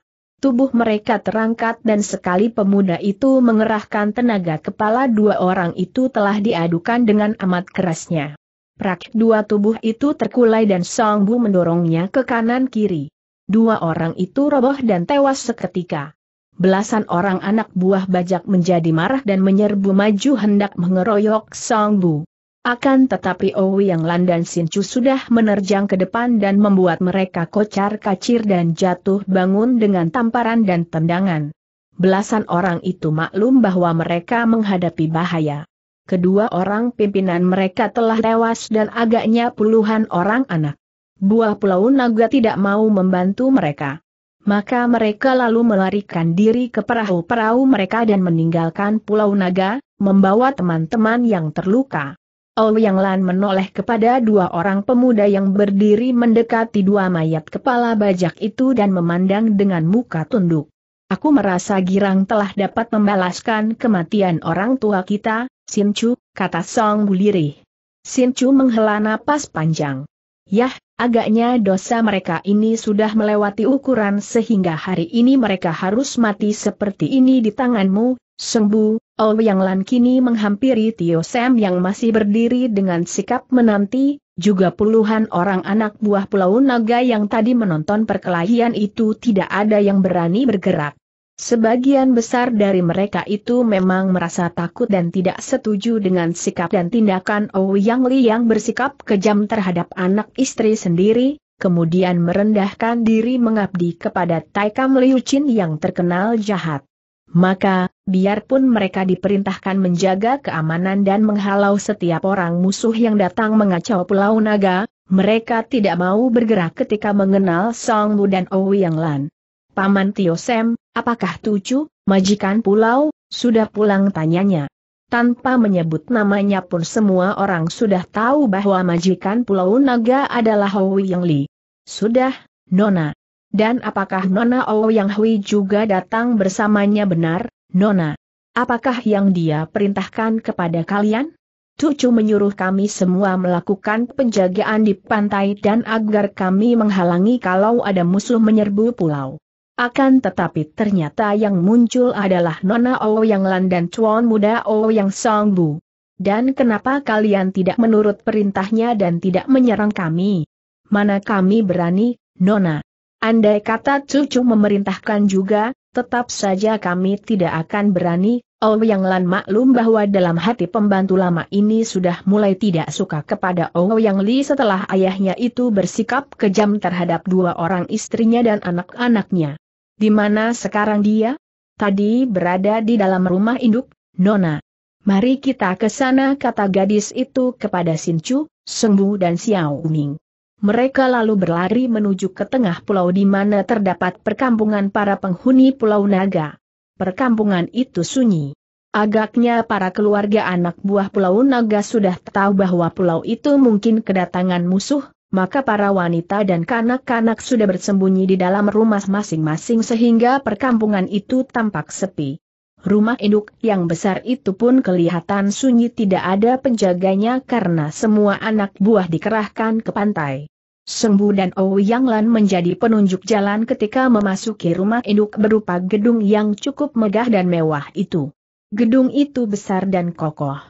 Tubuh mereka terangkat dan sekali pemuda itu mengerahkan tenaga kepala dua orang itu telah diadukan dengan amat kerasnya. Prak dua tubuh itu terkulai dan Song Bu mendorongnya ke kanan-kiri. Dua orang itu roboh dan tewas seketika. Belasan orang anak buah bajak menjadi marah dan menyerbu maju hendak mengeroyok Song Bu. Akan tetapi Owi yang Landan Sincu sudah menerjang ke depan dan membuat mereka kocar kacir dan jatuh bangun dengan tamparan dan tendangan. Belasan orang itu maklum bahwa mereka menghadapi bahaya kedua orang pimpinan mereka telah tewas dan agaknya puluhan orang anak. Buah Pulau Naga tidak mau membantu mereka. Maka mereka lalu melarikan diri ke perahu-perahu mereka dan meninggalkan Pulau Naga, membawa teman-teman yang terluka. yang Lan menoleh kepada dua orang pemuda yang berdiri mendekati dua mayat kepala bajak itu dan memandang dengan muka tunduk. Aku merasa girang telah dapat membalaskan kematian orang tua kita, Sincu, kata Song Bulirih. Sincu menghela napas panjang. Yah, agaknya dosa mereka ini sudah melewati ukuran sehingga hari ini mereka harus mati seperti ini di tanganmu, Sembu, Oh Yang Lan kini menghampiri Tio Sam yang masih berdiri dengan sikap menanti, juga puluhan orang anak buah Pulau Naga yang tadi menonton perkelahian itu tidak ada yang berani bergerak. Sebagian besar dari mereka itu memang merasa takut dan tidak setuju dengan sikap dan tindakan Ouyang Li yang bersikap kejam terhadap anak istri sendiri, kemudian merendahkan diri mengabdi kepada Taikam Liu Chin yang terkenal jahat. Maka, biarpun mereka diperintahkan menjaga keamanan dan menghalau setiap orang musuh yang datang mengacau Pulau Naga, mereka tidak mau bergerak ketika mengenal Song Mu dan Ouyang Lan. Paman Tio Sem, apakah Tucu, majikan pulau, sudah pulang tanyanya. Tanpa menyebut namanya pun semua orang sudah tahu bahwa majikan pulau naga adalah Hoi Yang Li. Sudah, Nona. Dan apakah Nona Ou Yang Hui juga datang bersamanya benar, Nona? Apakah yang dia perintahkan kepada kalian? Tucu menyuruh kami semua melakukan penjagaan di pantai dan agar kami menghalangi kalau ada musuh menyerbu pulau. Akan tetapi ternyata yang muncul adalah Nona Lan dan Chuan Muda Ouyang Songbu. Dan kenapa kalian tidak menurut perintahnya dan tidak menyerang kami? Mana kami berani, Nona? Andai kata cucu memerintahkan juga, tetap saja kami tidak akan berani, Yang Lan maklum bahwa dalam hati pembantu lama ini sudah mulai tidak suka kepada Yang Li setelah ayahnya itu bersikap kejam terhadap dua orang istrinya dan anak-anaknya. Di mana sekarang dia? Tadi berada di dalam rumah induk, Nona. Mari kita ke sana kata gadis itu kepada Sinchu, Sengbu dan Xiao Ming. Mereka lalu berlari menuju ke tengah pulau di mana terdapat perkampungan para penghuni Pulau Naga. Perkampungan itu sunyi. Agaknya para keluarga anak buah Pulau Naga sudah tahu bahwa pulau itu mungkin kedatangan musuh, maka para wanita dan kanak-kanak sudah bersembunyi di dalam rumah masing-masing sehingga perkampungan itu tampak sepi. Rumah induk yang besar itu pun kelihatan sunyi tidak ada penjaganya karena semua anak buah dikerahkan ke pantai. Sembu dan Ouyang Lan menjadi penunjuk jalan ketika memasuki rumah induk berupa gedung yang cukup megah dan mewah itu. Gedung itu besar dan kokoh.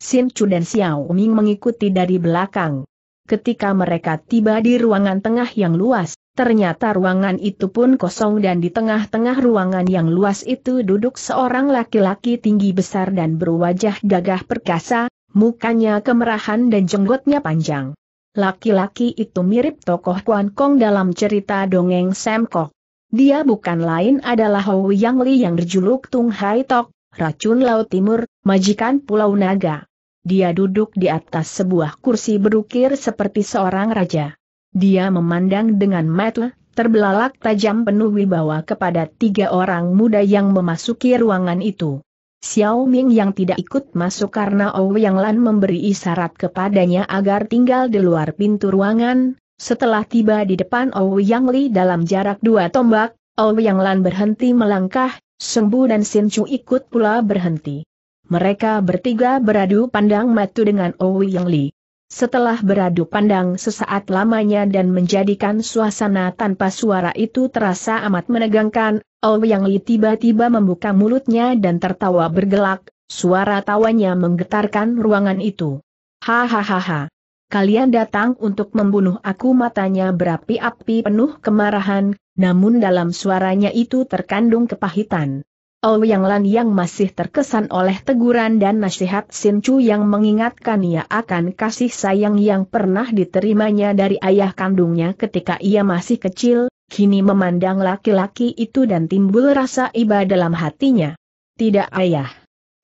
Sin Chu dan Xiao Ming mengikuti dari belakang ketika mereka tiba di ruangan tengah yang luas, ternyata ruangan itu pun kosong dan di tengah-tengah ruangan yang luas itu duduk seorang laki-laki tinggi besar dan berwajah gagah perkasa, mukanya kemerahan dan jenggotnya panjang. Laki-laki itu mirip tokoh kwan Kong dalam cerita dongeng Sam Kok. Dia bukan lain adalah Hou Yang Li yang berjuluk Tung Hai Tok, racun Laut Timur, majikan Pulau Naga. Dia duduk di atas sebuah kursi berukir seperti seorang raja. Dia memandang dengan mata terbelalak tajam penuh wibawa kepada tiga orang muda yang memasuki ruangan itu. Xiao Ming yang tidak ikut masuk karena Ouyang Lan memberi isyarat kepadanya agar tinggal di luar pintu ruangan, setelah tiba di depan Ouyang Li dalam jarak dua tombak, Ouyang Lan berhenti melangkah, Sengbu dan Sin Chu ikut pula berhenti. Mereka bertiga beradu pandang matu dengan Owi Yang Li. Setelah beradu pandang sesaat lamanya dan menjadikan suasana tanpa suara itu terasa amat menegangkan, Owi Yang Li tiba-tiba membuka mulutnya dan tertawa bergelak, suara tawanya menggetarkan ruangan itu. Hahaha. Kalian datang untuk membunuh aku matanya berapi-api penuh kemarahan, namun dalam suaranya itu terkandung kepahitan. Ouyang Lan yang masih terkesan oleh teguran dan nasihat Sin Chu yang ia akan kasih sayang yang pernah diterimanya dari ayah kandungnya ketika ia masih kecil, kini memandang laki-laki itu dan timbul rasa iba dalam hatinya. Tidak ayah.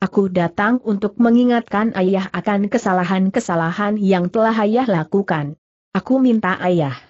Aku datang untuk mengingatkan ayah akan kesalahan-kesalahan yang telah ayah lakukan. Aku minta ayah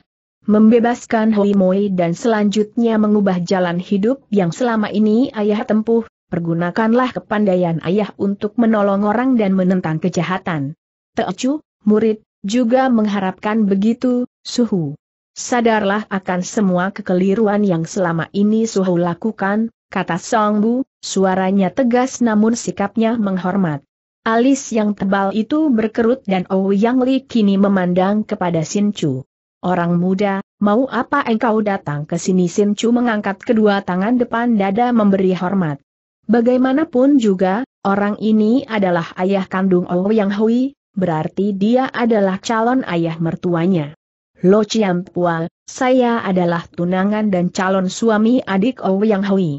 membebaskan Hoimoi dan selanjutnya mengubah jalan hidup yang selama ini ayah tempuh, pergunakanlah kepandaian ayah untuk menolong orang dan menentang kejahatan. Teocu, murid, juga mengharapkan begitu, suhu. Sadarlah akan semua kekeliruan yang selama ini suhu lakukan, kata Song Bu, suaranya tegas namun sikapnya menghormat. Alis yang tebal itu berkerut dan Ouyang Li kini memandang kepada Sin Chu. Orang muda, mau apa engkau datang ke sini Sin Chu mengangkat kedua tangan depan dada memberi hormat. Bagaimanapun juga, orang ini adalah ayah kandung oh Yang Hui, berarti dia adalah calon ayah mertuanya. Lo Chiam Pual, saya adalah tunangan dan calon suami adik oh Yang Hui.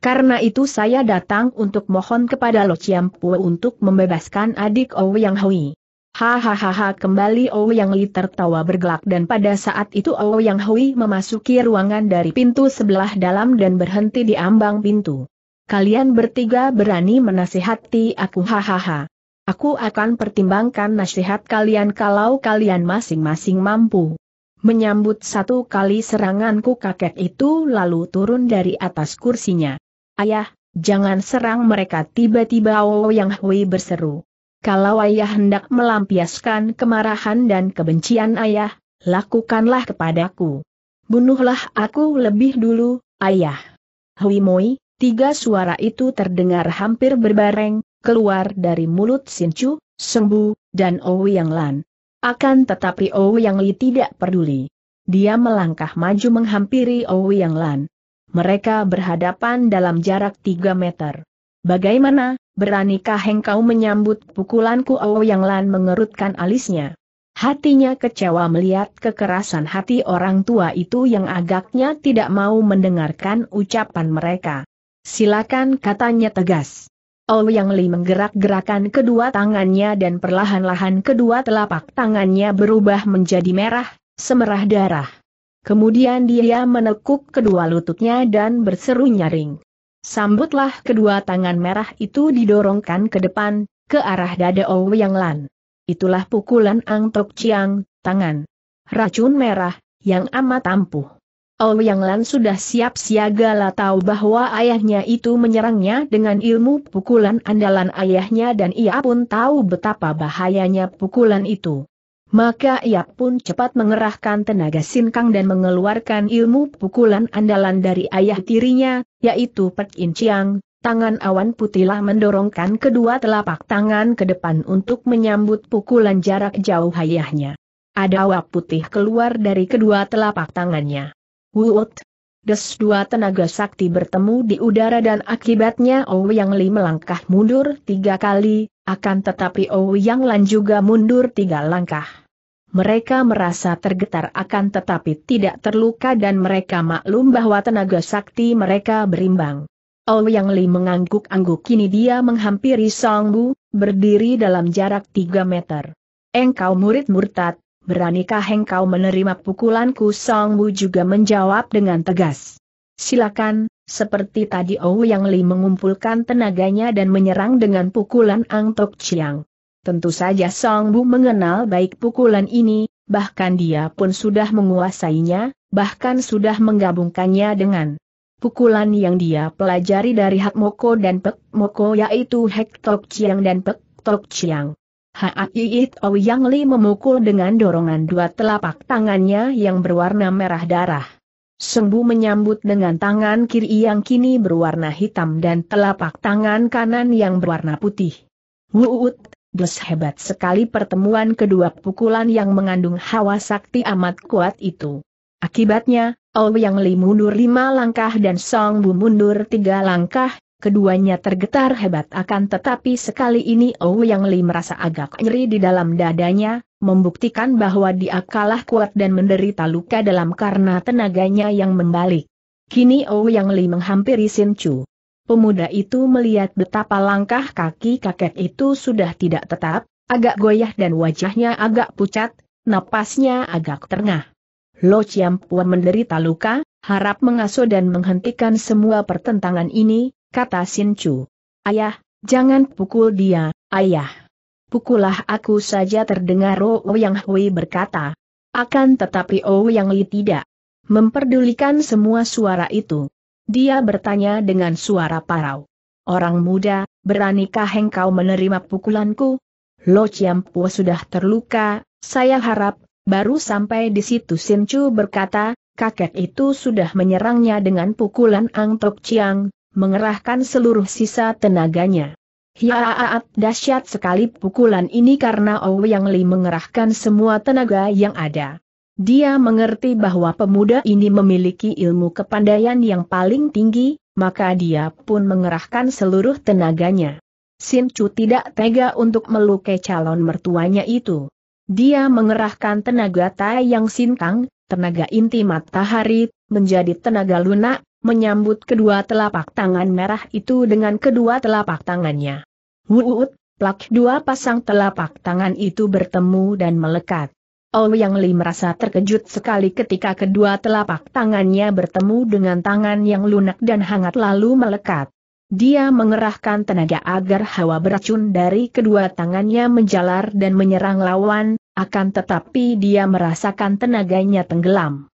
Karena itu saya datang untuk mohon kepada Lo Chiam Pual untuk membebaskan adik oh Yang Hui. Hahaha kembali oh Yang Li tertawa bergelak dan pada saat itu oh Yang Hui memasuki ruangan dari pintu sebelah dalam dan berhenti di ambang pintu. Kalian bertiga berani menasihati aku hahaha. Aku akan pertimbangkan nasihat kalian kalau kalian masing-masing mampu. Menyambut satu kali seranganku kakek itu lalu turun dari atas kursinya. Ayah, jangan serang mereka tiba-tiba oh Yang Hui berseru. Kalau ayah hendak melampiaskan kemarahan dan kebencian ayah, lakukanlah kepadaku. Bunuhlah aku lebih dulu, ayah. Hui Moi, tiga suara itu terdengar hampir berbareng, keluar dari mulut Seng Sembu, dan Ouyang Lan. Akan tetapi Ouyang Li tidak peduli. Dia melangkah maju menghampiri Ouyang Lan. Mereka berhadapan dalam jarak tiga meter. Bagaimana, beranikah engkau menyambut pukulanku Oh Yang Lan mengerutkan alisnya. Hatinya kecewa melihat kekerasan hati orang tua itu yang agaknya tidak mau mendengarkan ucapan mereka. Silakan katanya tegas. Oh Yang Li menggerak-gerakan kedua tangannya dan perlahan-lahan kedua telapak tangannya berubah menjadi merah, semerah darah. Kemudian dia menekuk kedua lututnya dan berseru nyaring. Sambutlah kedua tangan merah itu didorongkan ke depan, ke arah dada Yang Lan. Itulah pukulan Ang Tok Chiang, tangan. Racun merah, yang amat ampuh. Yang Lan sudah siap siaga lah tahu bahwa ayahnya itu menyerangnya dengan ilmu pukulan andalan ayahnya dan ia pun tahu betapa bahayanya pukulan itu. Maka ia pun cepat mengerahkan tenaga sinkang dan mengeluarkan ilmu pukulan andalan dari ayah tirinya, yaitu Pek In Chiang, Tangan awan putihlah mendorongkan kedua telapak tangan ke depan untuk menyambut pukulan jarak jauh ayahnya. Ada awap putih keluar dari kedua telapak tangannya. Wuot! Des dua tenaga sakti bertemu di udara dan akibatnya Ouyang Li melangkah mundur tiga kali, akan tetapi Ouyang juga mundur tiga langkah. Mereka merasa tergetar akan tetapi tidak terluka dan mereka maklum bahwa tenaga sakti mereka berimbang. Ouyang Li mengangguk-angguk kini dia menghampiri Song Bu, berdiri dalam jarak tiga meter. Engkau murid murtad, beranikah engkau menerima pukulanku? Song Bu juga menjawab dengan tegas. Silakan, seperti tadi Yang Li mengumpulkan tenaganya dan menyerang dengan pukulan Ang Tok Chiang. Tentu saja Song Bu mengenal baik pukulan ini, bahkan dia pun sudah menguasainya, bahkan sudah menggabungkannya dengan pukulan yang dia pelajari dari Hak Moko dan Pek Moko yaitu Hek Tok Chiang dan Pek Tok Chiang. Haiit Yang Li memukul dengan dorongan dua telapak tangannya yang berwarna merah darah. Sembu menyambut dengan tangan kiri yang kini berwarna hitam dan telapak tangan kanan yang berwarna putih. Wuut, des hebat sekali pertemuan kedua pukulan yang mengandung hawa sakti amat kuat itu. Akibatnya, Ouyang Li mundur lima langkah dan Song Bu mundur tiga langkah, keduanya tergetar hebat akan tetapi sekali ini Yang Li merasa agak nyeri di dalam dadanya, membuktikan bahwa dia kalah kuat dan menderita luka dalam karena tenaganya yang membalik. Kini Yang Li menghampiri Sin Chu. Pemuda itu melihat betapa langkah kaki kakek itu sudah tidak tetap, agak goyah dan wajahnya agak pucat, napasnya agak terengah. Lo Chiam Pua menderita luka, harap mengasuh dan menghentikan semua pertentangan ini, kata Sin Chu. Ayah, jangan pukul dia, ayah. Pukullah aku saja terdengar Ouyang Hui berkata. Akan tetapi Ouyang Li tidak memperdulikan semua suara itu. Dia bertanya dengan suara parau. Orang muda, beranikah engkau menerima pukulanku? Lo Chiampu sudah terluka, saya harap, baru sampai di situ Sin Chu berkata, kakek itu sudah menyerangnya dengan pukulan Ang Tok Chiang, mengerahkan seluruh sisa tenaganya. Hiaaat ya dahsyat sekali pukulan ini karena Ouyang Li mengerahkan semua tenaga yang ada. Dia mengerti bahwa pemuda ini memiliki ilmu kepandaian yang paling tinggi, maka dia pun mengerahkan seluruh tenaganya. Sin Chu tidak tega untuk melukai calon mertuanya itu. Dia mengerahkan tenaga Tai Yang Sin Kang, tenaga inti matahari, menjadi tenaga lunak, menyambut kedua telapak tangan merah itu dengan kedua telapak tangannya. Wuut, plak dua pasang telapak tangan itu bertemu dan melekat. Ouyang Li merasa terkejut sekali ketika kedua telapak tangannya bertemu dengan tangan yang lunak dan hangat lalu melekat. Dia mengerahkan tenaga agar hawa beracun dari kedua tangannya menjalar dan menyerang lawan, akan tetapi dia merasakan tenaganya tenggelam.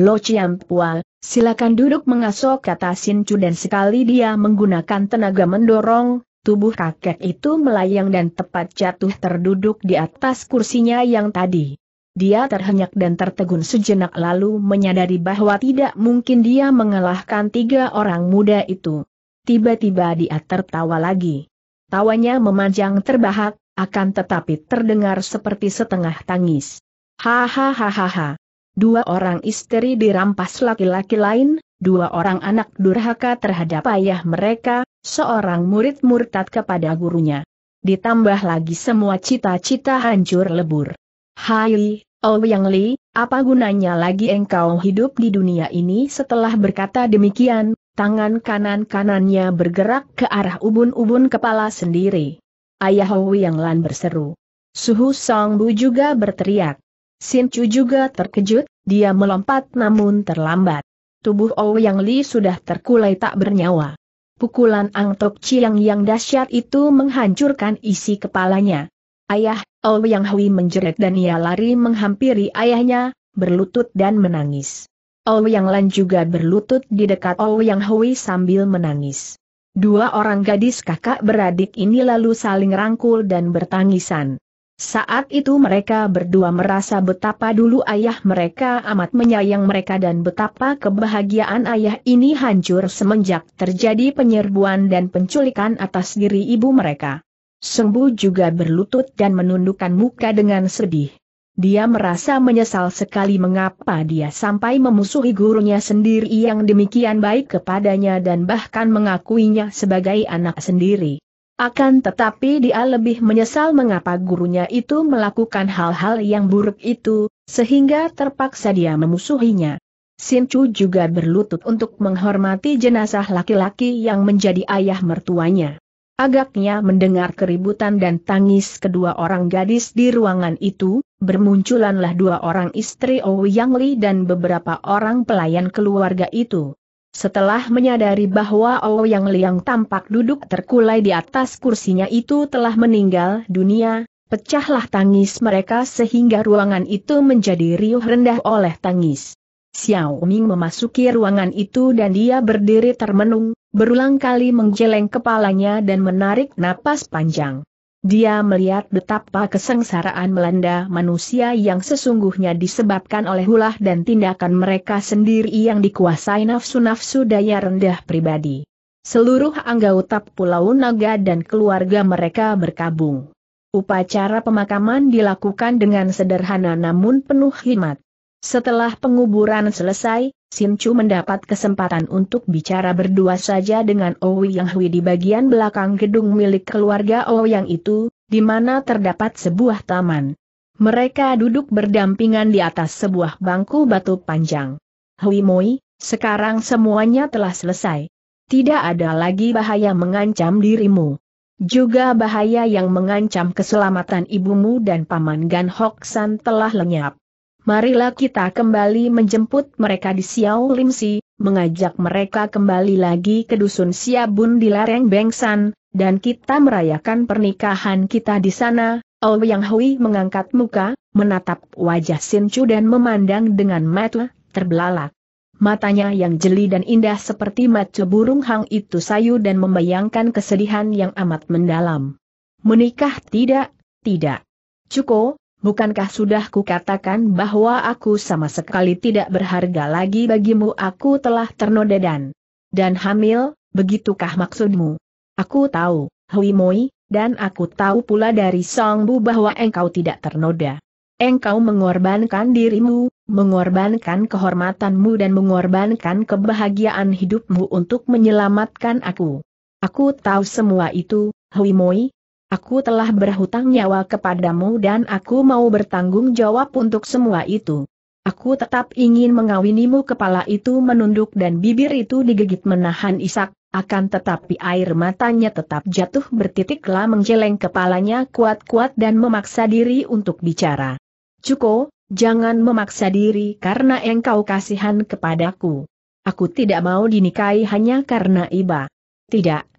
Lo Pua, silakan duduk mengasuh kata Shinju dan sekali dia menggunakan tenaga mendorong, tubuh kakek itu melayang dan tepat jatuh terduduk di atas kursinya yang tadi. Dia terhenyak dan tertegun sejenak lalu menyadari bahwa tidak mungkin dia mengalahkan tiga orang muda itu. Tiba-tiba dia tertawa lagi. Tawanya memanjang terbahak, akan tetapi terdengar seperti setengah tangis. Hahaha dua orang istri dirampas laki-laki lain, dua orang anak durhaka terhadap ayah mereka, seorang murid murtad kepada gurunya. Ditambah lagi semua cita-cita hancur lebur. Hai, oh Yang Li, apa gunanya lagi engkau hidup di dunia ini setelah berkata demikian, tangan kanan-kanannya bergerak ke arah ubun-ubun kepala sendiri. Ayah Yang Lan berseru. Suhu Song Bu juga berteriak. Sin Chu juga terkejut, dia melompat namun terlambat. Tubuh oh Yang Li sudah terkulai tak bernyawa. Pukulan Ang Tok Chiang yang dahsyat itu menghancurkan isi kepalanya. Ayah, oh Yang Hui menjerit dan ia lari menghampiri ayahnya, berlutut dan menangis. Oh yang Lan juga berlutut di dekat Yang Hui sambil menangis. Dua orang gadis kakak beradik ini lalu saling rangkul dan bertangisan. Saat itu mereka berdua merasa betapa dulu ayah mereka amat menyayang mereka dan betapa kebahagiaan ayah ini hancur semenjak terjadi penyerbuan dan penculikan atas diri ibu mereka. Sembu juga berlutut dan menundukkan muka dengan sedih. Dia merasa menyesal sekali mengapa dia sampai memusuhi gurunya sendiri yang demikian baik kepadanya dan bahkan mengakuinya sebagai anak sendiri. Akan tetapi dia lebih menyesal mengapa gurunya itu melakukan hal-hal yang buruk itu, sehingga terpaksa dia memusuhinya. Chu juga berlutut untuk menghormati jenazah laki-laki yang menjadi ayah mertuanya. Agaknya mendengar keributan dan tangis kedua orang gadis di ruangan itu, bermunculanlah dua orang istri Ouyang Li dan beberapa orang pelayan keluarga itu. Setelah menyadari bahwa Ouyang Liang tampak duduk terkulai di atas kursinya itu telah meninggal dunia, pecahlah tangis mereka sehingga ruangan itu menjadi riuh rendah oleh tangis. Xiao Ming memasuki ruangan itu dan dia berdiri termenung, berulang kali menggeleng kepalanya dan menarik napas panjang. Dia melihat betapa kesengsaraan melanda manusia yang sesungguhnya disebabkan oleh ulah dan tindakan mereka sendiri yang dikuasai nafsu-nafsu daya rendah pribadi. Seluruh anggota Pulau Naga dan keluarga mereka berkabung. Upacara pemakaman dilakukan dengan sederhana namun penuh hikmat. Setelah penguburan selesai, Sin Chu mendapat kesempatan untuk bicara berdua saja dengan Owi Yang Hui di bagian belakang gedung milik keluarga Ouyang itu, di mana terdapat sebuah taman. Mereka duduk berdampingan di atas sebuah bangku batu panjang. Hui Moi, sekarang semuanya telah selesai. Tidak ada lagi bahaya mengancam dirimu. Juga bahaya yang mengancam keselamatan ibumu dan paman Gan Hok San telah lenyap. Marilah kita kembali menjemput mereka di Xiao Limsi, mengajak mereka kembali lagi ke dusun Siabun di Lareng Bengsan, dan kita merayakan pernikahan kita di sana. Oh Yang Hui mengangkat muka, menatap wajah Sin Chu dan memandang dengan mata terbelalak. Matanya yang jeli dan indah seperti mata burung hang itu sayu dan membayangkan kesedihan yang amat mendalam. Menikah tidak, tidak. Cukup. Bukankah sudah kukatakan bahwa aku sama sekali tidak berharga lagi bagimu aku telah ternoda dan dan hamil, begitukah maksudmu? Aku tahu, Hui Moi, dan aku tahu pula dari Song Bu bahwa engkau tidak ternoda. Engkau mengorbankan dirimu, mengorbankan kehormatanmu dan mengorbankan kebahagiaan hidupmu untuk menyelamatkan aku. Aku tahu semua itu, Hui Moi, Aku telah berhutang nyawa kepadamu dan aku mau bertanggung jawab untuk semua itu. Aku tetap ingin mengawinimu kepala itu menunduk dan bibir itu digigit menahan isak, akan tetapi air matanya tetap jatuh bertitiklah menjeleng kepalanya kuat-kuat dan memaksa diri untuk bicara. Cuko, jangan memaksa diri karena engkau kasihan kepadaku. Aku tidak mau dinikahi hanya karena iba. Tidak,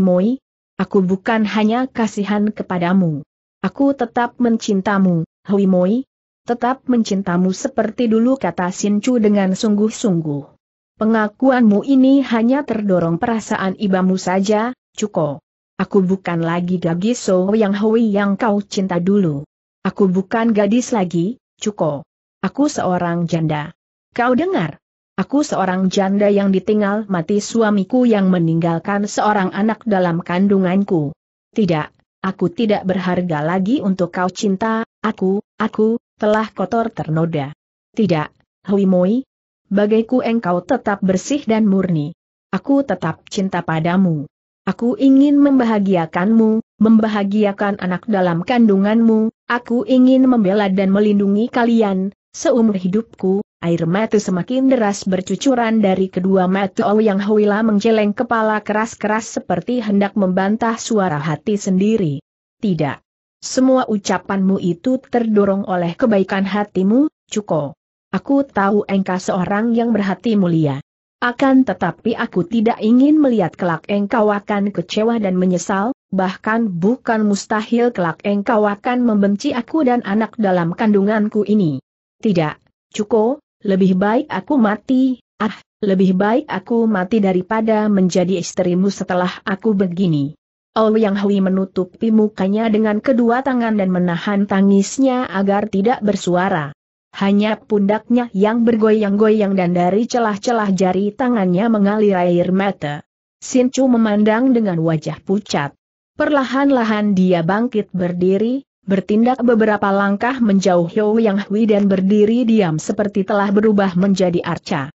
Moi, Aku bukan hanya kasihan kepadamu. Aku tetap mencintamu, Hui Moi. Tetap mencintamu seperti dulu kata Chu dengan sungguh-sungguh. Pengakuanmu ini hanya terdorong perasaan ibamu saja, Cuko. Aku bukan lagi gadis So yang Hui yang kau cinta dulu. Aku bukan gadis lagi, Cuko. Aku seorang janda. Kau dengar? Aku seorang janda yang ditinggal mati suamiku yang meninggalkan seorang anak dalam kandunganku. Tidak, aku tidak berharga lagi untuk kau cinta, aku, aku, telah kotor ternoda. Tidak, Hui Moi, bagaiku engkau tetap bersih dan murni. Aku tetap cinta padamu. Aku ingin membahagiakanmu, membahagiakan anak dalam kandunganmu, aku ingin membela dan melindungi kalian, Seumur hidupku, air mata semakin deras bercucuran dari kedua mata Ouyang Huila menjeleng kepala keras-keras seperti hendak membantah suara hati sendiri. Tidak. Semua ucapanmu itu terdorong oleh kebaikan hatimu, Cuko. Aku tahu engkau seorang yang berhati mulia. Akan tetapi aku tidak ingin melihat kelak engkau akan kecewa dan menyesal, bahkan bukan mustahil kelak engkau akan membenci aku dan anak dalam kandunganku ini. Tidak, Cuko, lebih baik aku mati, ah, lebih baik aku mati daripada menjadi istrimu setelah aku begini. Ouyang Hui menutupi mukanya dengan kedua tangan dan menahan tangisnya agar tidak bersuara. Hanya pundaknya yang bergoyang-goyang dan dari celah-celah jari tangannya mengalir air mata. Sincu memandang dengan wajah pucat. Perlahan-lahan dia bangkit berdiri, bertindak beberapa langkah menjauh Hou Yang Hui dan berdiri diam seperti telah berubah menjadi arca.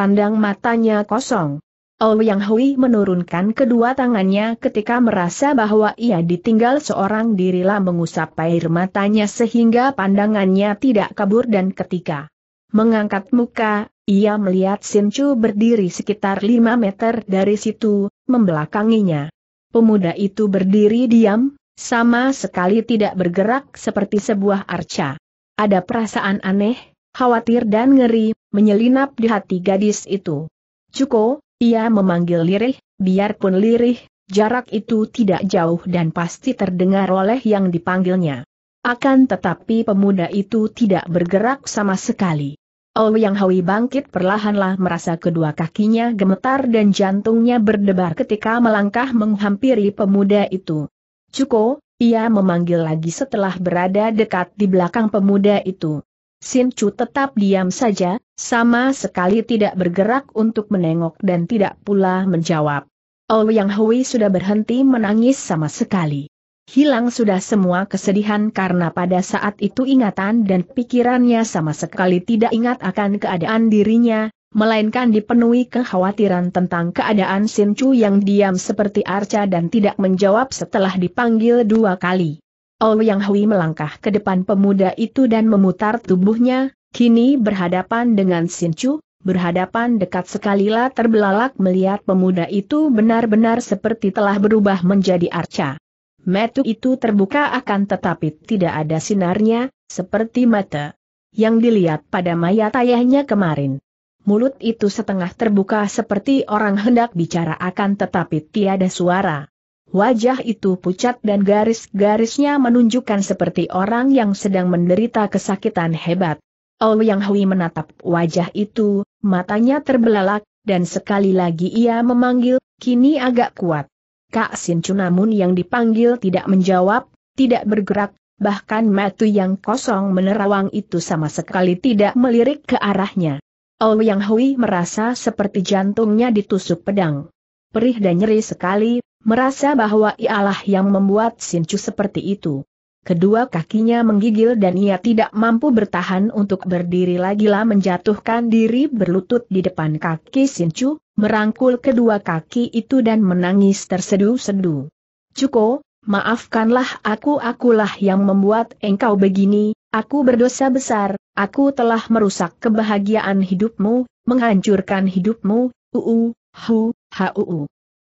Pandang matanya kosong. Hou Yang Hui menurunkan kedua tangannya ketika merasa bahwa ia ditinggal seorang dirilah mengusap air matanya sehingga pandangannya tidak kabur dan ketika mengangkat muka, ia melihat Chu berdiri sekitar 5 meter dari situ, membelakanginya. Pemuda itu berdiri diam, sama sekali tidak bergerak seperti sebuah arca. Ada perasaan aneh, khawatir dan ngeri, menyelinap di hati gadis itu. Cuko, ia memanggil lirih, biarpun lirih, jarak itu tidak jauh dan pasti terdengar oleh yang dipanggilnya. Akan tetapi pemuda itu tidak bergerak sama sekali. Oh yang Hawi bangkit perlahanlah merasa kedua kakinya gemetar dan jantungnya berdebar ketika melangkah menghampiri pemuda itu. Cuko, ia memanggil lagi setelah berada dekat di belakang pemuda itu. Sin Chu tetap diam saja, sama sekali tidak bergerak untuk menengok dan tidak pula menjawab. Ouyang Hui sudah berhenti menangis sama sekali. Hilang sudah semua kesedihan karena pada saat itu ingatan dan pikirannya sama sekali tidak ingat akan keadaan dirinya, melainkan dipenuhi kekhawatiran tentang keadaan Sin Chu yang diam seperti arca dan tidak menjawab setelah dipanggil dua kali. Oh Yang Hui melangkah ke depan pemuda itu dan memutar tubuhnya, kini berhadapan dengan Sin Chu, berhadapan dekat sekali sekalilah terbelalak melihat pemuda itu benar-benar seperti telah berubah menjadi arca. Metu itu terbuka akan tetapi tidak ada sinarnya, seperti mata yang dilihat pada mayat ayahnya kemarin mulut itu setengah terbuka seperti orang hendak bicara akan tetapi tiada suara. Wajah itu pucat dan garis-garisnya menunjukkan seperti orang yang sedang menderita kesakitan hebat. yang Hui menatap wajah itu, matanya terbelalak, dan sekali lagi ia memanggil, kini agak kuat. Kak Sin Cunamun yang dipanggil tidak menjawab, tidak bergerak, bahkan matu yang kosong menerawang itu sama sekali tidak melirik ke arahnya yang Hui merasa seperti jantungnya ditusuk pedang. Perih dan nyeri sekali, merasa bahwa ialah yang membuat Sincu seperti itu. Kedua kakinya menggigil dan ia tidak mampu bertahan untuk berdiri lagi lah menjatuhkan diri berlutut di depan kaki Sincu, merangkul kedua kaki itu dan menangis tersedu-sedu. Cuko, maafkanlah aku akulah yang membuat engkau begini, Aku berdosa besar, aku telah merusak kebahagiaan hidupmu, menghancurkan hidupmu, uu, hu, huu.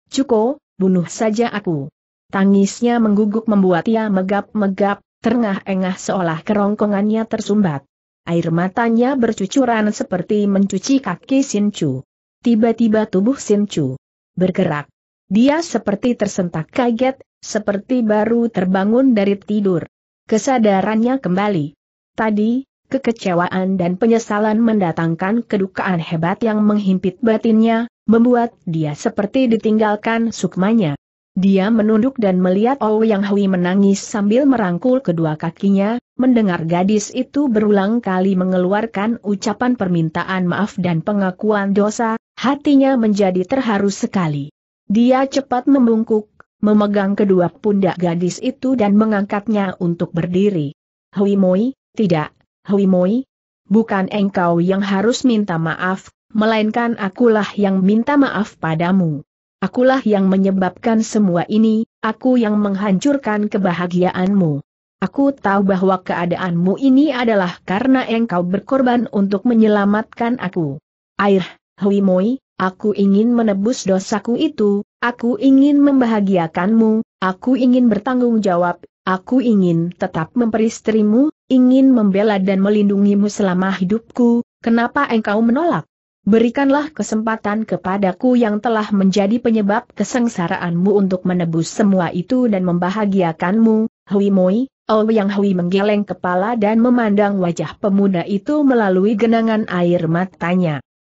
Cuko, bunuh saja aku. Tangisnya mengguguk membuat ia megap-megap, terengah-engah seolah kerongkongannya tersumbat. Air matanya bercucuran seperti mencuci kaki Sinchu. Tiba-tiba tubuh Sinchu bergerak. Dia seperti tersentak kaget, seperti baru terbangun dari tidur. Kesadarannya kembali. Tadi, kekecewaan dan penyesalan mendatangkan kedukaan hebat yang menghimpit batinnya, membuat dia seperti ditinggalkan sukmanya. Dia menunduk dan melihat oh Yang Hui menangis sambil merangkul kedua kakinya, mendengar gadis itu berulang kali mengeluarkan ucapan permintaan maaf dan pengakuan dosa, hatinya menjadi terharu sekali. Dia cepat membungkuk, memegang kedua pundak gadis itu dan mengangkatnya untuk berdiri. Hui Moi, tidak, Hui Moi. Bukan engkau yang harus minta maaf, melainkan akulah yang minta maaf padamu. Akulah yang menyebabkan semua ini, aku yang menghancurkan kebahagiaanmu. Aku tahu bahwa keadaanmu ini adalah karena engkau berkorban untuk menyelamatkan aku. Air, Hui Moi, aku ingin menebus dosaku itu, aku ingin membahagiakanmu, aku ingin bertanggung jawab, aku ingin tetap memperistrimu, ingin membela dan melindungimu selama hidupku, kenapa engkau menolak? Berikanlah kesempatan kepadaku yang telah menjadi penyebab kesengsaraanmu untuk menebus semua itu dan membahagiakanmu, Hui Moi, Oh Yang Hui menggeleng kepala dan memandang wajah pemuda itu melalui genangan air matanya.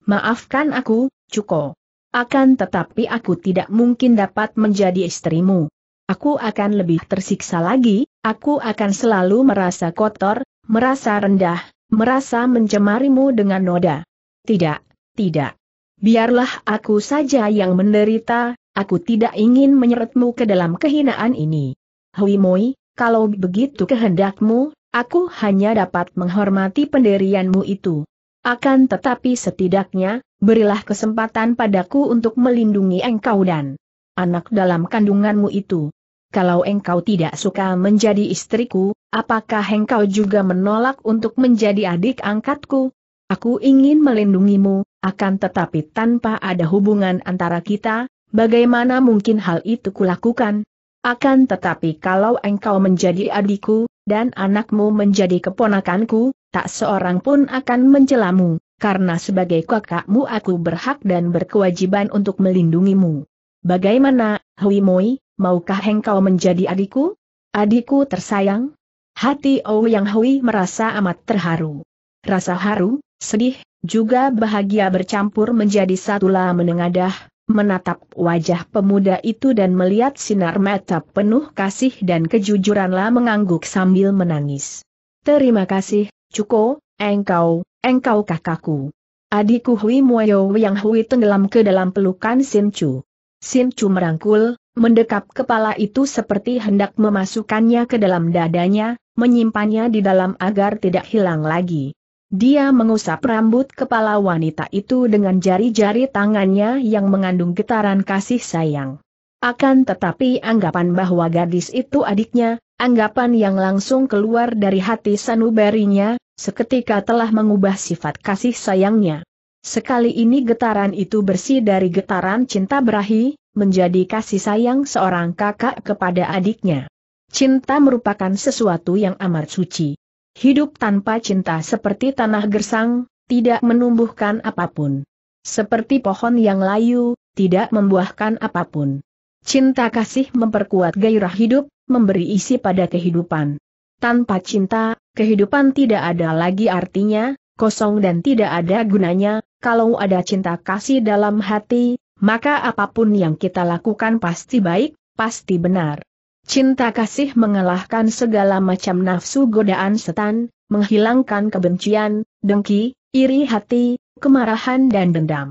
Maafkan aku, Cuko. Akan tetapi aku tidak mungkin dapat menjadi istrimu. Aku akan lebih tersiksa lagi, aku akan selalu merasa kotor, merasa rendah, merasa mencemarimu dengan noda. Tidak, tidak. Biarlah aku saja yang menderita, aku tidak ingin menyeretmu ke dalam kehinaan ini. Hui Moi, kalau begitu kehendakmu, aku hanya dapat menghormati penderianmu itu. Akan tetapi setidaknya, berilah kesempatan padaku untuk melindungi engkau dan anak dalam kandunganmu itu. Kalau engkau tidak suka menjadi istriku, apakah engkau juga menolak untuk menjadi adik angkatku? Aku ingin melindungimu, akan tetapi tanpa ada hubungan antara kita, bagaimana mungkin hal itu kulakukan? Akan tetapi kalau engkau menjadi adikku, dan anakmu menjadi keponakanku, tak seorang pun akan mencelamu, karena sebagai kakakmu aku berhak dan berkewajiban untuk melindungimu. Bagaimana, Hui Moi, maukah engkau menjadi adikku? Adikku tersayang? Hati oh Yang Hui merasa amat terharu. Rasa haru, sedih, juga bahagia bercampur menjadi satu satulah menengadah, menatap wajah pemuda itu dan melihat sinar mata penuh kasih dan kejujuranlah mengangguk sambil menangis. Terima kasih, Cuko, engkau, engkau kakakku. Adikku Hui Muoyo yang Hui tenggelam ke dalam pelukan Sin Chu. Sin Chu merangkul, mendekap kepala itu seperti hendak memasukkannya ke dalam dadanya, menyimpannya di dalam agar tidak hilang lagi. Dia mengusap rambut kepala wanita itu dengan jari-jari tangannya yang mengandung getaran kasih sayang. Akan tetapi anggapan bahwa gadis itu adiknya, anggapan yang langsung keluar dari hati sanubarinya, seketika telah mengubah sifat kasih sayangnya. Sekali ini getaran itu bersih dari getaran cinta berahi, menjadi kasih sayang seorang kakak kepada adiknya. Cinta merupakan sesuatu yang amat suci. Hidup tanpa cinta seperti tanah gersang, tidak menumbuhkan apapun. Seperti pohon yang layu, tidak membuahkan apapun. Cinta kasih memperkuat gairah hidup, memberi isi pada kehidupan. Tanpa cinta, kehidupan tidak ada lagi artinya, kosong dan tidak ada gunanya, kalau ada cinta kasih dalam hati, maka apapun yang kita lakukan pasti baik, pasti benar. Cinta kasih mengalahkan segala macam nafsu godaan setan, menghilangkan kebencian, dengki, iri hati, kemarahan dan dendam.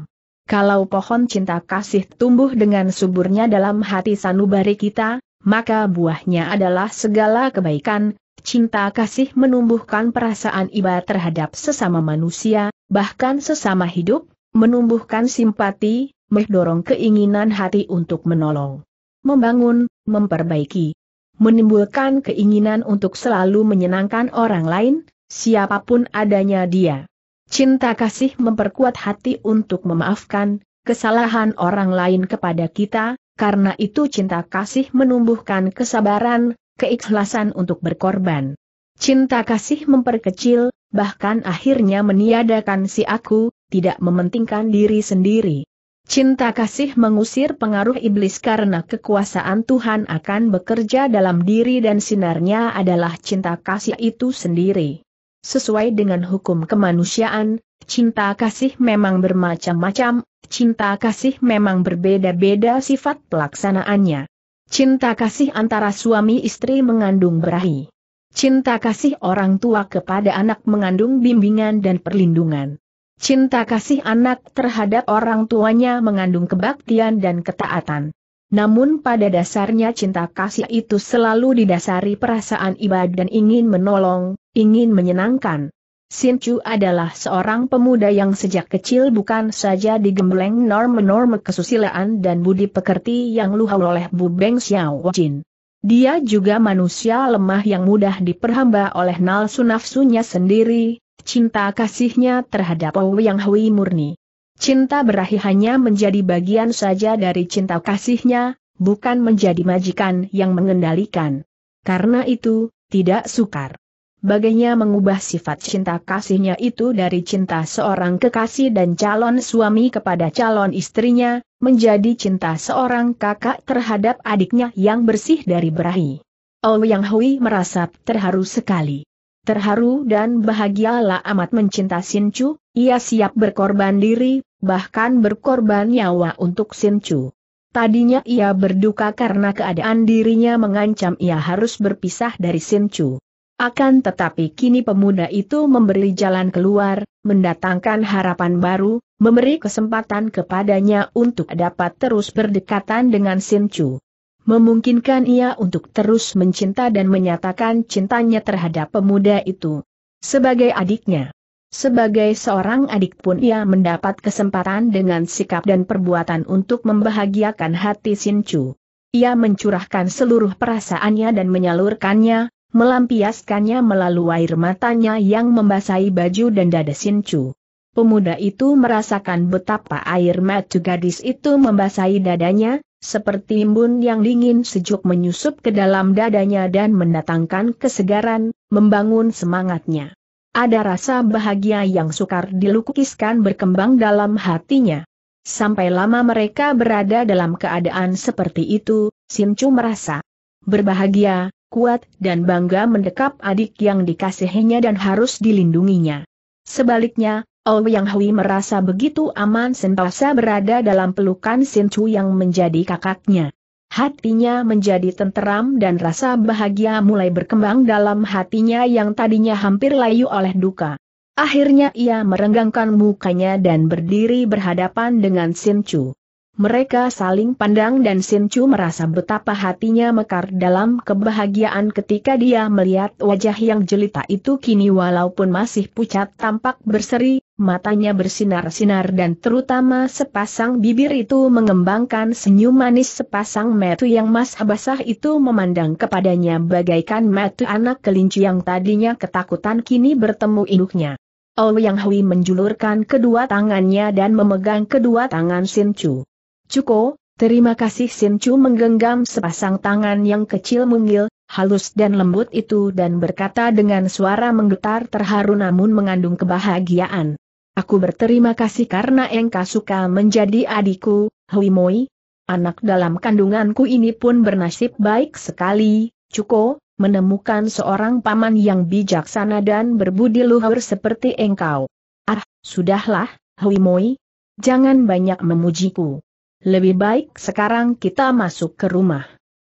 Kalau pohon cinta kasih tumbuh dengan suburnya dalam hati sanubari kita, maka buahnya adalah segala kebaikan, Cinta kasih menumbuhkan perasaan iba terhadap sesama manusia, bahkan sesama hidup, menumbuhkan simpati, mendorong keinginan hati untuk menolong, membangun, memperbaiki, menimbulkan keinginan untuk selalu menyenangkan orang lain, siapapun adanya dia. Cinta kasih memperkuat hati untuk memaafkan kesalahan orang lain kepada kita, karena itu cinta kasih menumbuhkan kesabaran, keikhlasan untuk berkorban. Cinta kasih memperkecil, bahkan akhirnya meniadakan si aku, tidak mementingkan diri sendiri. Cinta kasih mengusir pengaruh iblis karena kekuasaan Tuhan akan bekerja dalam diri dan sinarnya adalah cinta kasih itu sendiri. Sesuai dengan hukum kemanusiaan, cinta kasih memang bermacam-macam, cinta kasih memang berbeda-beda sifat pelaksanaannya. Cinta kasih antara suami istri mengandung berahi. Cinta kasih orang tua kepada anak mengandung bimbingan dan perlindungan. Cinta kasih anak terhadap orang tuanya mengandung kebaktian dan ketaatan. Namun pada dasarnya cinta kasih itu selalu didasari perasaan ibadah dan ingin menolong, ingin menyenangkan, Sin Chu adalah seorang pemuda yang sejak kecil bukan saja digembleng norma-norma kesusilaan dan budi pekerti yang luhur oleh Bu Beng Xiao Jin. Dia juga manusia lemah yang mudah diperhamba oleh nalsu nafsunya sendiri, cinta kasihnya terhadap Yang Hui murni. Cinta berahi hanya menjadi bagian saja dari cinta kasihnya, bukan menjadi majikan yang mengendalikan. Karena itu, tidak sukar bagainya mengubah sifat cinta kasihnya itu dari cinta seorang kekasih dan calon suami kepada calon istrinya, menjadi cinta seorang kakak terhadap adiknya yang bersih dari berahi. Yang Hui merasa terharu sekali. Terharu dan bahagialah amat mencinta Sin Chu, ia siap berkorban diri, bahkan berkorban nyawa untuk Sin Chu. Tadinya ia berduka karena keadaan dirinya mengancam ia harus berpisah dari Sin Chu. Akan tetapi kini pemuda itu memberi jalan keluar, mendatangkan harapan baru, memberi kesempatan kepadanya untuk dapat terus berdekatan dengan Chu. Memungkinkan ia untuk terus mencinta dan menyatakan cintanya terhadap pemuda itu. Sebagai adiknya. Sebagai seorang adik pun ia mendapat kesempatan dengan sikap dan perbuatan untuk membahagiakan hati Chu. Ia mencurahkan seluruh perasaannya dan menyalurkannya, melampiaskannya melalui air matanya yang membasahi baju dan dada Sincu. Pemuda itu merasakan betapa air mata gadis itu membasahi dadanya, seperti embun yang dingin sejuk menyusup ke dalam dadanya dan mendatangkan kesegaran, membangun semangatnya. Ada rasa bahagia yang sukar dilukiskan berkembang dalam hatinya. Sampai lama mereka berada dalam keadaan seperti itu, Sincu merasa berbahagia, kuat dan bangga mendekap adik yang dikasihinya dan harus dilindunginya. Sebaliknya, Ou oh Yang Hui merasa begitu aman sentosa berada dalam pelukan Sin Chu yang menjadi kakaknya. Hatinya menjadi tenteram dan rasa bahagia mulai berkembang dalam hatinya yang tadinya hampir layu oleh duka. Akhirnya ia merenggangkan mukanya dan berdiri berhadapan dengan Sin Chu. Mereka saling pandang dan Chu merasa betapa hatinya mekar dalam kebahagiaan ketika dia melihat wajah yang jelita itu kini walaupun masih pucat tampak berseri, matanya bersinar-sinar dan terutama sepasang bibir itu mengembangkan senyum manis sepasang metu yang mas basah itu memandang kepadanya bagaikan metu anak kelinci yang tadinya ketakutan kini bertemu induknya. Ouyang Hui menjulurkan kedua tangannya dan memegang kedua tangan Chu. Cuko, terima kasih Chu menggenggam sepasang tangan yang kecil mungil, halus dan lembut itu dan berkata dengan suara menggetar terharu namun mengandung kebahagiaan. Aku berterima kasih karena engkau suka menjadi adikku, Moi. Anak dalam kandunganku ini pun bernasib baik sekali, Cuko, menemukan seorang paman yang bijaksana dan berbudi luhur seperti engkau. Ah, sudahlah, Moi. Jangan banyak memujiku lebih baik sekarang kita masuk ke rumah.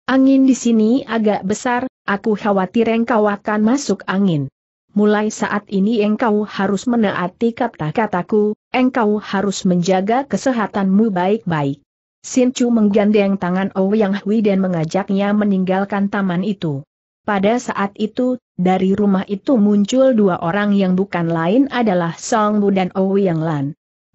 Angin di sini agak besar, aku khawatir engkau akan masuk angin. Mulai saat ini engkau harus menaati kata-kataku, engkau harus menjaga kesehatanmu baik-baik. Chu menggandeng tangan Ouyang oh Hui dan mengajaknya meninggalkan taman itu. Pada saat itu, dari rumah itu muncul dua orang yang bukan lain adalah Song Bu dan Ouyang oh Lan.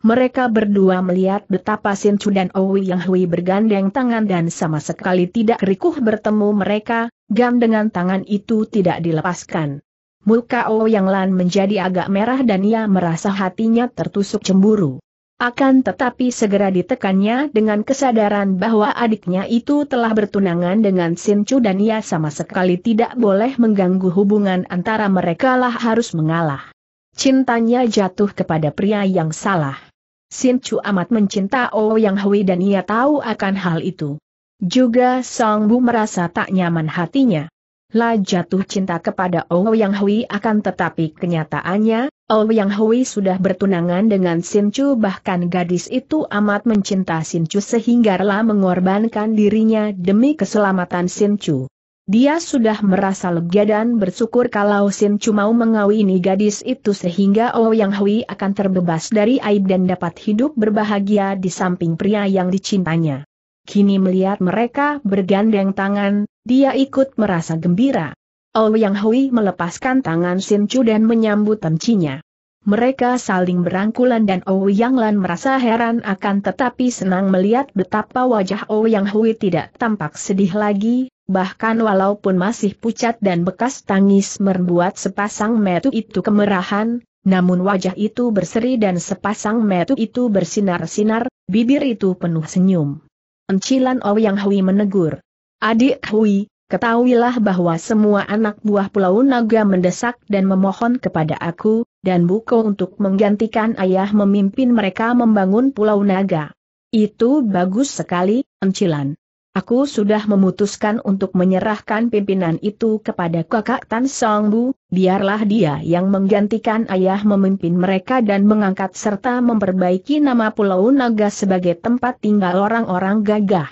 Mereka berdua melihat betapa Sin Chu dan Owi Yang Hui bergandeng tangan dan sama sekali tidak rikuh bertemu mereka, Gam dengan tangan itu tidak dilepaskan. Muka Owi Yang Lan menjadi agak merah dan ia merasa hatinya tertusuk cemburu. Akan tetapi segera ditekannya dengan kesadaran bahwa adiknya itu telah bertunangan dengan Chu dan ia sama sekali tidak boleh mengganggu hubungan antara mereka lah harus mengalah. Cintanya jatuh kepada pria yang salah. Sin Chu amat mencinta Ouyang oh Hui dan ia tahu akan hal itu. Juga Song Bu merasa tak nyaman hatinya. La jatuh cinta kepada Ouyang oh Hui akan tetapi kenyataannya, Ouyang oh Hui sudah bertunangan dengan Sin Chu bahkan gadis itu amat mencinta Sin Chu sehingga rela mengorbankan dirinya demi keselamatan Sin Chu. Dia sudah merasa lega dan bersyukur kalau Sin Cumau mengawini gadis itu sehingga Ouyang oh Hui akan terbebas dari aib dan dapat hidup berbahagia di samping pria yang dicintanya. Kini melihat mereka bergandeng tangan, dia ikut merasa gembira. Ouyang oh Hui melepaskan tangan Sin Chu dan menyambut temcinya. Mereka saling berangkulan dan Ouyang oh Lan merasa heran akan tetapi senang melihat betapa wajah Ouyang Hui tidak tampak sedih lagi, bahkan walaupun masih pucat dan bekas tangis membuat sepasang metu itu kemerahan, namun wajah itu berseri dan sepasang metu itu bersinar-sinar, bibir itu penuh senyum. Encilan Ouyang Hui menegur. Adik Hui, ketahuilah bahwa semua anak buah Pulau Naga mendesak dan memohon kepada aku, dan Buko untuk menggantikan ayah memimpin mereka membangun Pulau Naga. Itu bagus sekali, Encilan. Aku sudah memutuskan untuk menyerahkan pimpinan itu kepada kakak Tan Song Bu, biarlah dia yang menggantikan ayah memimpin mereka dan mengangkat serta memperbaiki nama Pulau Naga sebagai tempat tinggal orang-orang gagah.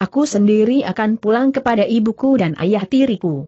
Aku sendiri akan pulang kepada ibuku dan ayah tiriku.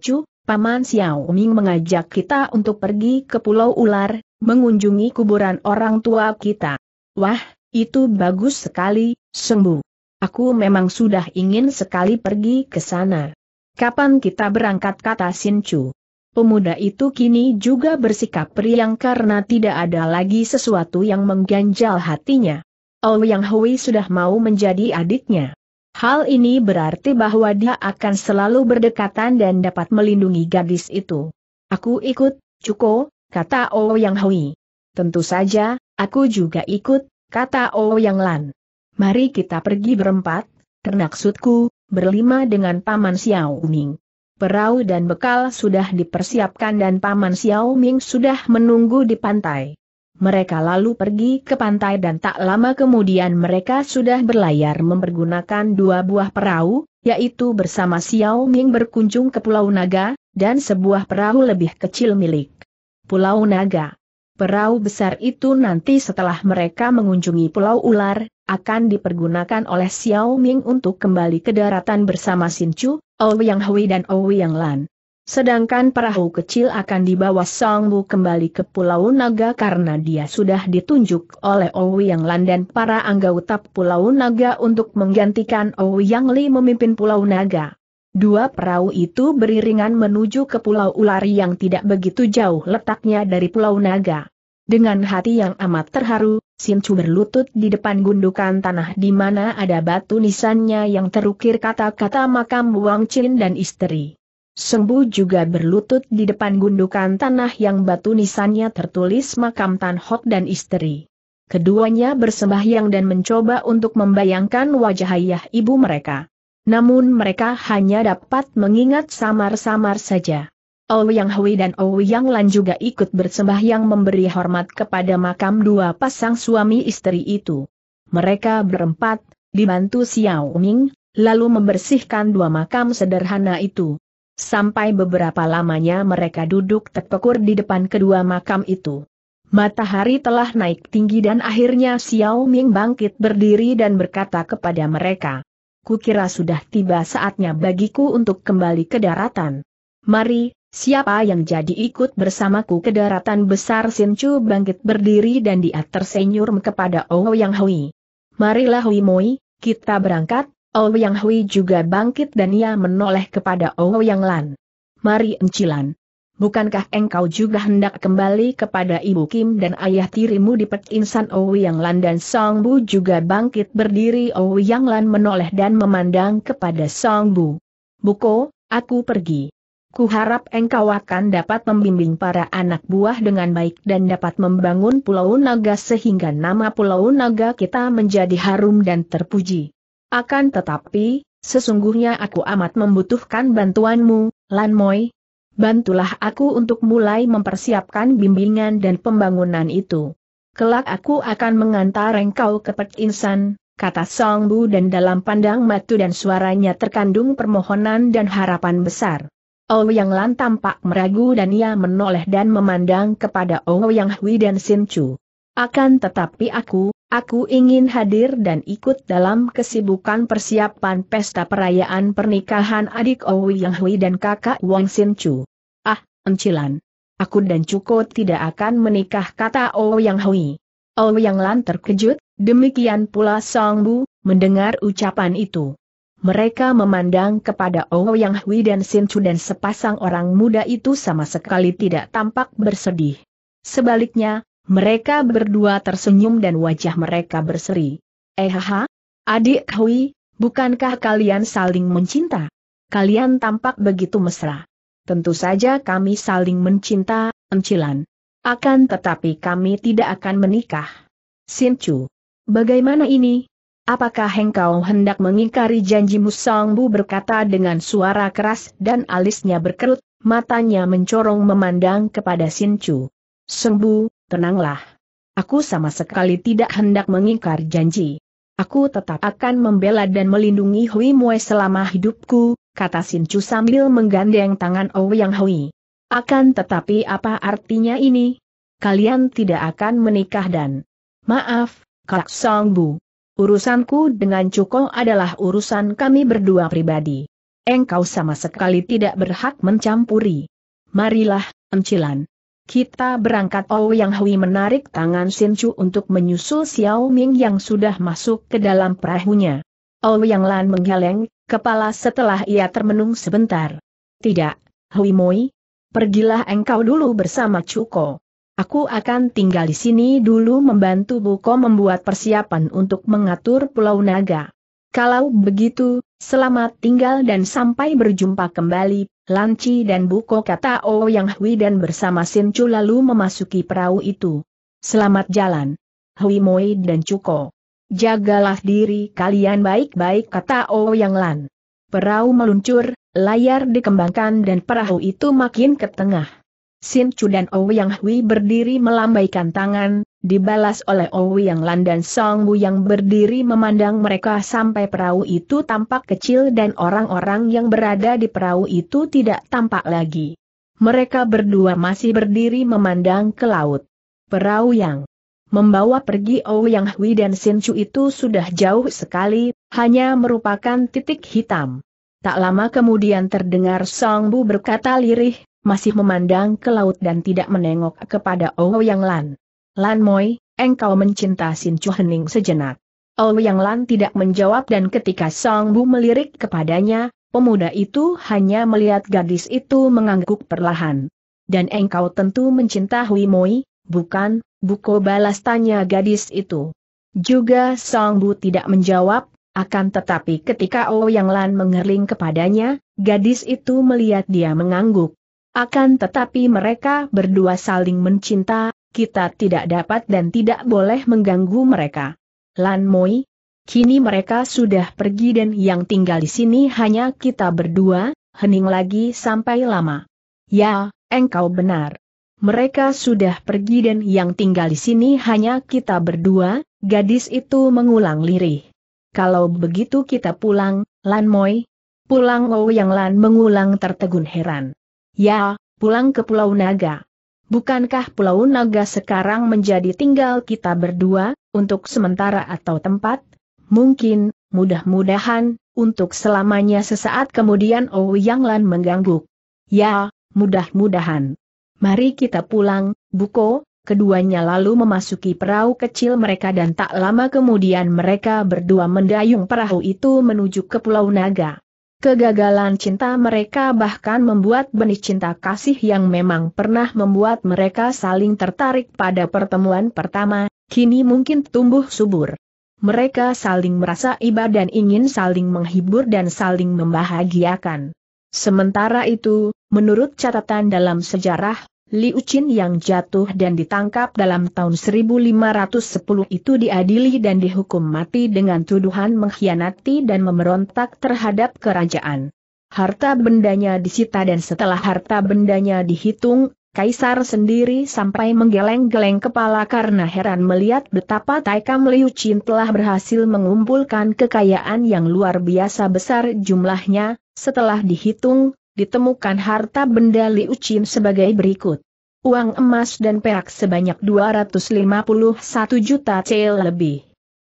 Chu, Paman Xiao Ming mengajak kita untuk pergi ke Pulau Ular, mengunjungi kuburan orang tua kita. Wah, itu bagus sekali, sembuh. Aku memang sudah ingin sekali pergi ke sana. Kapan kita berangkat kata Sinchu? Pemuda itu kini juga bersikap periang karena tidak ada lagi sesuatu yang mengganjal hatinya. Ouyang Hui sudah mau menjadi adiknya. Hal ini berarti bahwa dia akan selalu berdekatan dan dapat melindungi gadis itu. Aku ikut, Cuko, kata Ouyang Hui. Tentu saja, aku juga ikut, kata Ouyang Lan mari kita pergi berempat, termaksudku, berlima dengan Paman Xiao Ming. Perahu dan bekal sudah dipersiapkan dan Paman Xiao Ming sudah menunggu di pantai. Mereka lalu pergi ke pantai dan tak lama kemudian mereka sudah berlayar mempergunakan dua buah perahu, yaitu bersama Xiao Ming berkunjung ke Pulau Naga, dan sebuah perahu lebih kecil milik Pulau Naga. Perahu besar itu nanti setelah mereka mengunjungi Pulau Ular, akan dipergunakan oleh Xiao Ming untuk kembali ke daratan bersama Sin Chu, oh Yang Hui dan oh Yang Lan. Sedangkan perahu kecil akan dibawa Song Bu kembali ke Pulau Naga karena dia sudah ditunjuk oleh oh Yang Lan dan para anggota Pulau Naga untuk menggantikan Yang Li memimpin Pulau Naga. Dua perahu itu beriringan menuju ke Pulau Ular yang tidak begitu jauh letaknya dari Pulau Naga. Dengan hati yang amat terharu, Sinchu berlutut di depan gundukan tanah di mana ada batu nisannya yang terukir kata-kata makam Wang Chin dan istri. Sembu juga berlutut di depan gundukan tanah yang batu nisannya tertulis makam Tan Hok dan istri. Keduanya bersembahyang dan mencoba untuk membayangkan wajah ayah ibu mereka namun mereka hanya dapat mengingat samar-samar saja. Ouyang Hui dan Ouyang Lan juga ikut bersembah yang memberi hormat kepada makam dua pasang suami istri itu. Mereka berempat, dibantu Xiao Ming, lalu membersihkan dua makam sederhana itu. Sampai beberapa lamanya mereka duduk terpekur di depan kedua makam itu. Matahari telah naik tinggi dan akhirnya Xiao Ming bangkit berdiri dan berkata kepada mereka, kukira sudah tiba saatnya bagiku untuk kembali ke daratan. Mari, siapa yang jadi ikut bersamaku ke daratan besar Sinchu bangkit berdiri dan dia tersenyum kepada Ouyang Hui. Marilah Hui Moi, kita berangkat, Ouyang Hui juga bangkit dan ia menoleh kepada Ouyang Lan. Mari encilan bukankah engkau juga hendak kembali kepada Ibu Kim dan ayah tirimu di Pek Insan Owi Yang Lan dan Song Bu juga bangkit berdiri Owi Yang Lan menoleh dan memandang kepada Song Bu. Buko, aku pergi. Kuharap engkau akan dapat membimbing para anak buah dengan baik dan dapat membangun Pulau Naga sehingga nama Pulau Naga kita menjadi harum dan terpuji. Akan tetapi, sesungguhnya aku amat membutuhkan bantuanmu, Lan Moi, bantulah aku untuk mulai mempersiapkan bimbingan dan pembangunan itu. Kelak aku akan mengantar engkau ke Pek Insan, kata Song Bu dan dalam pandang matu dan suaranya terkandung permohonan dan harapan besar. Ouyang Lan tampak meragu dan ia menoleh dan memandang kepada Ouyang Hui dan Sin Chu. Akan tetapi aku, aku ingin hadir dan ikut dalam kesibukan persiapan pesta perayaan pernikahan adik Ouyang Hui dan kakak Wang Sin Chu encilan. Aku dan Cuko tidak akan menikah kata Ouyang oh Hui. Ouyang oh Lan terkejut, demikian pula Song Bu, mendengar ucapan itu. Mereka memandang kepada Ouyang oh Hui dan Sin Chu dan sepasang orang muda itu sama sekali tidak tampak bersedih. Sebaliknya, mereka berdua tersenyum dan wajah mereka berseri. Eh, ha, adik Hui, bukankah kalian saling mencinta? Kalian tampak begitu mesra. Tentu saja kami saling mencinta, encilan. Akan tetapi kami tidak akan menikah. Sinchu. Bagaimana ini? Apakah engkau hendak mengingkari janji? Musangbu berkata dengan suara keras dan alisnya berkerut, matanya mencorong memandang kepada Sinchu. Song tenanglah. Aku sama sekali tidak hendak mengingkar janji. Aku tetap akan membela dan melindungi Hui Mue selama hidupku, kata Sin Chu sambil menggandeng tangan Ouyang Hui. Akan tetapi apa artinya ini? Kalian tidak akan menikah dan... Maaf, Kak Song Bu. Urusanku dengan Cuko adalah urusan kami berdua pribadi. Engkau sama sekali tidak berhak mencampuri. Marilah, Encilan. Kita berangkat Oh Yang Hui menarik tangan Sin Chu untuk menyusul Xiao Ming yang sudah masuk ke dalam perahunya. Oh Yang Lan menggeleng, kepala setelah ia termenung sebentar. Tidak, Hui Moi. Pergilah engkau dulu bersama Cuko. Aku akan tinggal di sini dulu membantu Buko membuat persiapan untuk mengatur Pulau Naga. Kalau begitu, selamat tinggal dan sampai berjumpa kembali Lanci dan Buko kata O oh Yang Hui dan bersama Sin Chu lalu memasuki perahu itu. Selamat jalan. Hui Moi dan Cuko. Jagalah diri kalian baik-baik kata O oh Yang Lan. Perahu meluncur, layar dikembangkan dan perahu itu makin ke tengah. Sin Chu dan O oh Yang Hui berdiri melambaikan tangan, Dibalas oleh Ouyang Lan dan Song Bu yang berdiri memandang mereka sampai perahu itu tampak kecil dan orang-orang yang berada di perahu itu tidak tampak lagi. Mereka berdua masih berdiri memandang ke laut. Perahu yang membawa pergi Ouyang Hui dan Sin Chu itu sudah jauh sekali, hanya merupakan titik hitam. Tak lama kemudian terdengar Song Bu berkata lirih, masih memandang ke laut dan tidak menengok kepada Ouyang Lan. Lan Moi, engkau mencinta Sin Chu Hening sejenak. Oh Yang Lan tidak menjawab dan ketika Song Bu melirik kepadanya, pemuda itu hanya melihat gadis itu mengangguk perlahan. Dan engkau tentu mencinta Hui Moi, bukan, Buko balas tanya gadis itu. Juga Song Bu tidak menjawab, akan tetapi ketika Oh Yang Lan mengerling kepadanya, gadis itu melihat dia mengangguk. Akan tetapi mereka berdua saling mencinta, kita tidak dapat dan tidak boleh mengganggu mereka. Lan Moi, kini mereka sudah pergi dan yang tinggal di sini hanya kita berdua, hening lagi sampai lama. Ya, engkau benar. Mereka sudah pergi dan yang tinggal di sini hanya kita berdua, gadis itu mengulang lirih. Kalau begitu kita pulang, Lan Moi. Pulang Wo Yang Lan mengulang tertegun heran. Ya, pulang ke Pulau Naga. Bukankah Pulau Naga sekarang menjadi tinggal kita berdua, untuk sementara atau tempat? Mungkin, mudah-mudahan, untuk selamanya sesaat kemudian Oh Yang Lan mengganggu. Ya, mudah-mudahan. Mari kita pulang, Buko, keduanya lalu memasuki perahu kecil mereka dan tak lama kemudian mereka berdua mendayung perahu itu menuju ke Pulau Naga. Kegagalan cinta mereka bahkan membuat benih cinta kasih yang memang pernah membuat mereka saling tertarik pada pertemuan pertama, kini mungkin tumbuh subur. Mereka saling merasa iba dan ingin saling menghibur dan saling membahagiakan. Sementara itu, menurut catatan dalam sejarah, Liu Qin yang jatuh dan ditangkap dalam tahun 1510 itu diadili dan dihukum mati dengan tuduhan mengkhianati dan memberontak terhadap kerajaan. Harta bendanya disita dan setelah harta bendanya dihitung, Kaisar sendiri sampai menggeleng-geleng kepala karena heran melihat betapa Taikam Liu Qin telah berhasil mengumpulkan kekayaan yang luar biasa besar jumlahnya, setelah dihitung, ditemukan harta benda Li Qin sebagai berikut. Uang emas dan perak sebanyak 251 juta cel lebih.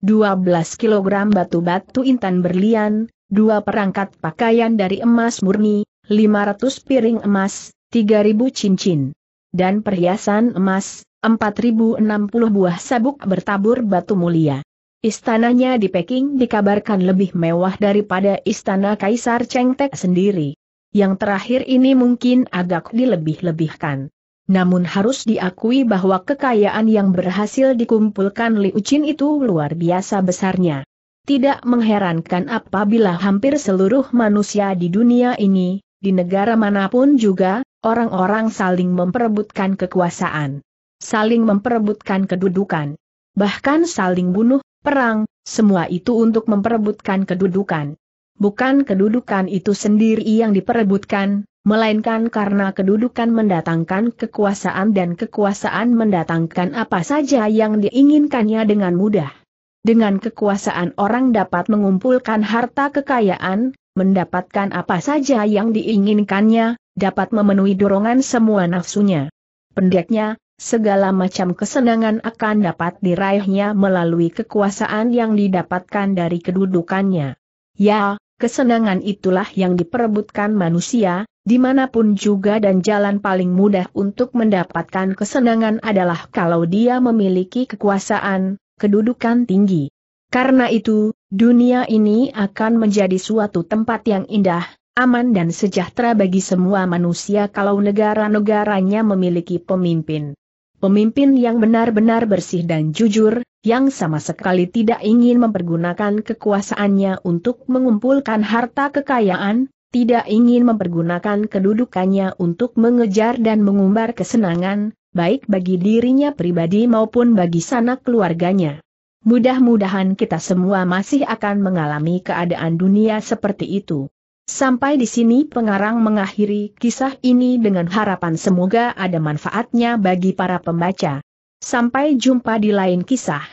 12 kilogram batu-batu intan berlian, dua perangkat pakaian dari emas murni, 500 piring emas, 3000 cincin. Dan perhiasan emas, 4060 buah sabuk bertabur batu mulia. Istananya di Peking dikabarkan lebih mewah daripada istana Kaisar Cheng Tek sendiri yang terakhir ini mungkin agak dilebih-lebihkan. Namun harus diakui bahwa kekayaan yang berhasil dikumpulkan Liu Qin itu luar biasa besarnya. Tidak mengherankan apabila hampir seluruh manusia di dunia ini, di negara manapun juga, orang-orang saling memperebutkan kekuasaan. Saling memperebutkan kedudukan. Bahkan saling bunuh, perang, semua itu untuk memperebutkan kedudukan bukan kedudukan itu sendiri yang diperebutkan, melainkan karena kedudukan mendatangkan kekuasaan dan kekuasaan mendatangkan apa saja yang diinginkannya dengan mudah. Dengan kekuasaan orang dapat mengumpulkan harta kekayaan, mendapatkan apa saja yang diinginkannya, dapat memenuhi dorongan semua nafsunya. Pendeknya, segala macam kesenangan akan dapat diraihnya melalui kekuasaan yang didapatkan dari kedudukannya. Ya, kesenangan itulah yang diperebutkan manusia, dimanapun juga dan jalan paling mudah untuk mendapatkan kesenangan adalah kalau dia memiliki kekuasaan, kedudukan tinggi. Karena itu, dunia ini akan menjadi suatu tempat yang indah, aman dan sejahtera bagi semua manusia kalau negara-negaranya memiliki pemimpin. Pemimpin yang benar-benar bersih dan jujur, yang sama sekali tidak ingin mempergunakan kekuasaannya untuk mengumpulkan harta kekayaan, tidak ingin mempergunakan kedudukannya untuk mengejar dan mengumbar kesenangan, baik bagi dirinya pribadi maupun bagi sanak keluarganya. Mudah-mudahan kita semua masih akan mengalami keadaan dunia seperti itu. Sampai di sini pengarang mengakhiri kisah ini dengan harapan semoga ada manfaatnya bagi para pembaca. Sampai jumpa di lain kisah.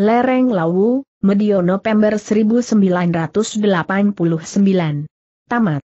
Lereng Lawu, Medio November 1989. Tamat.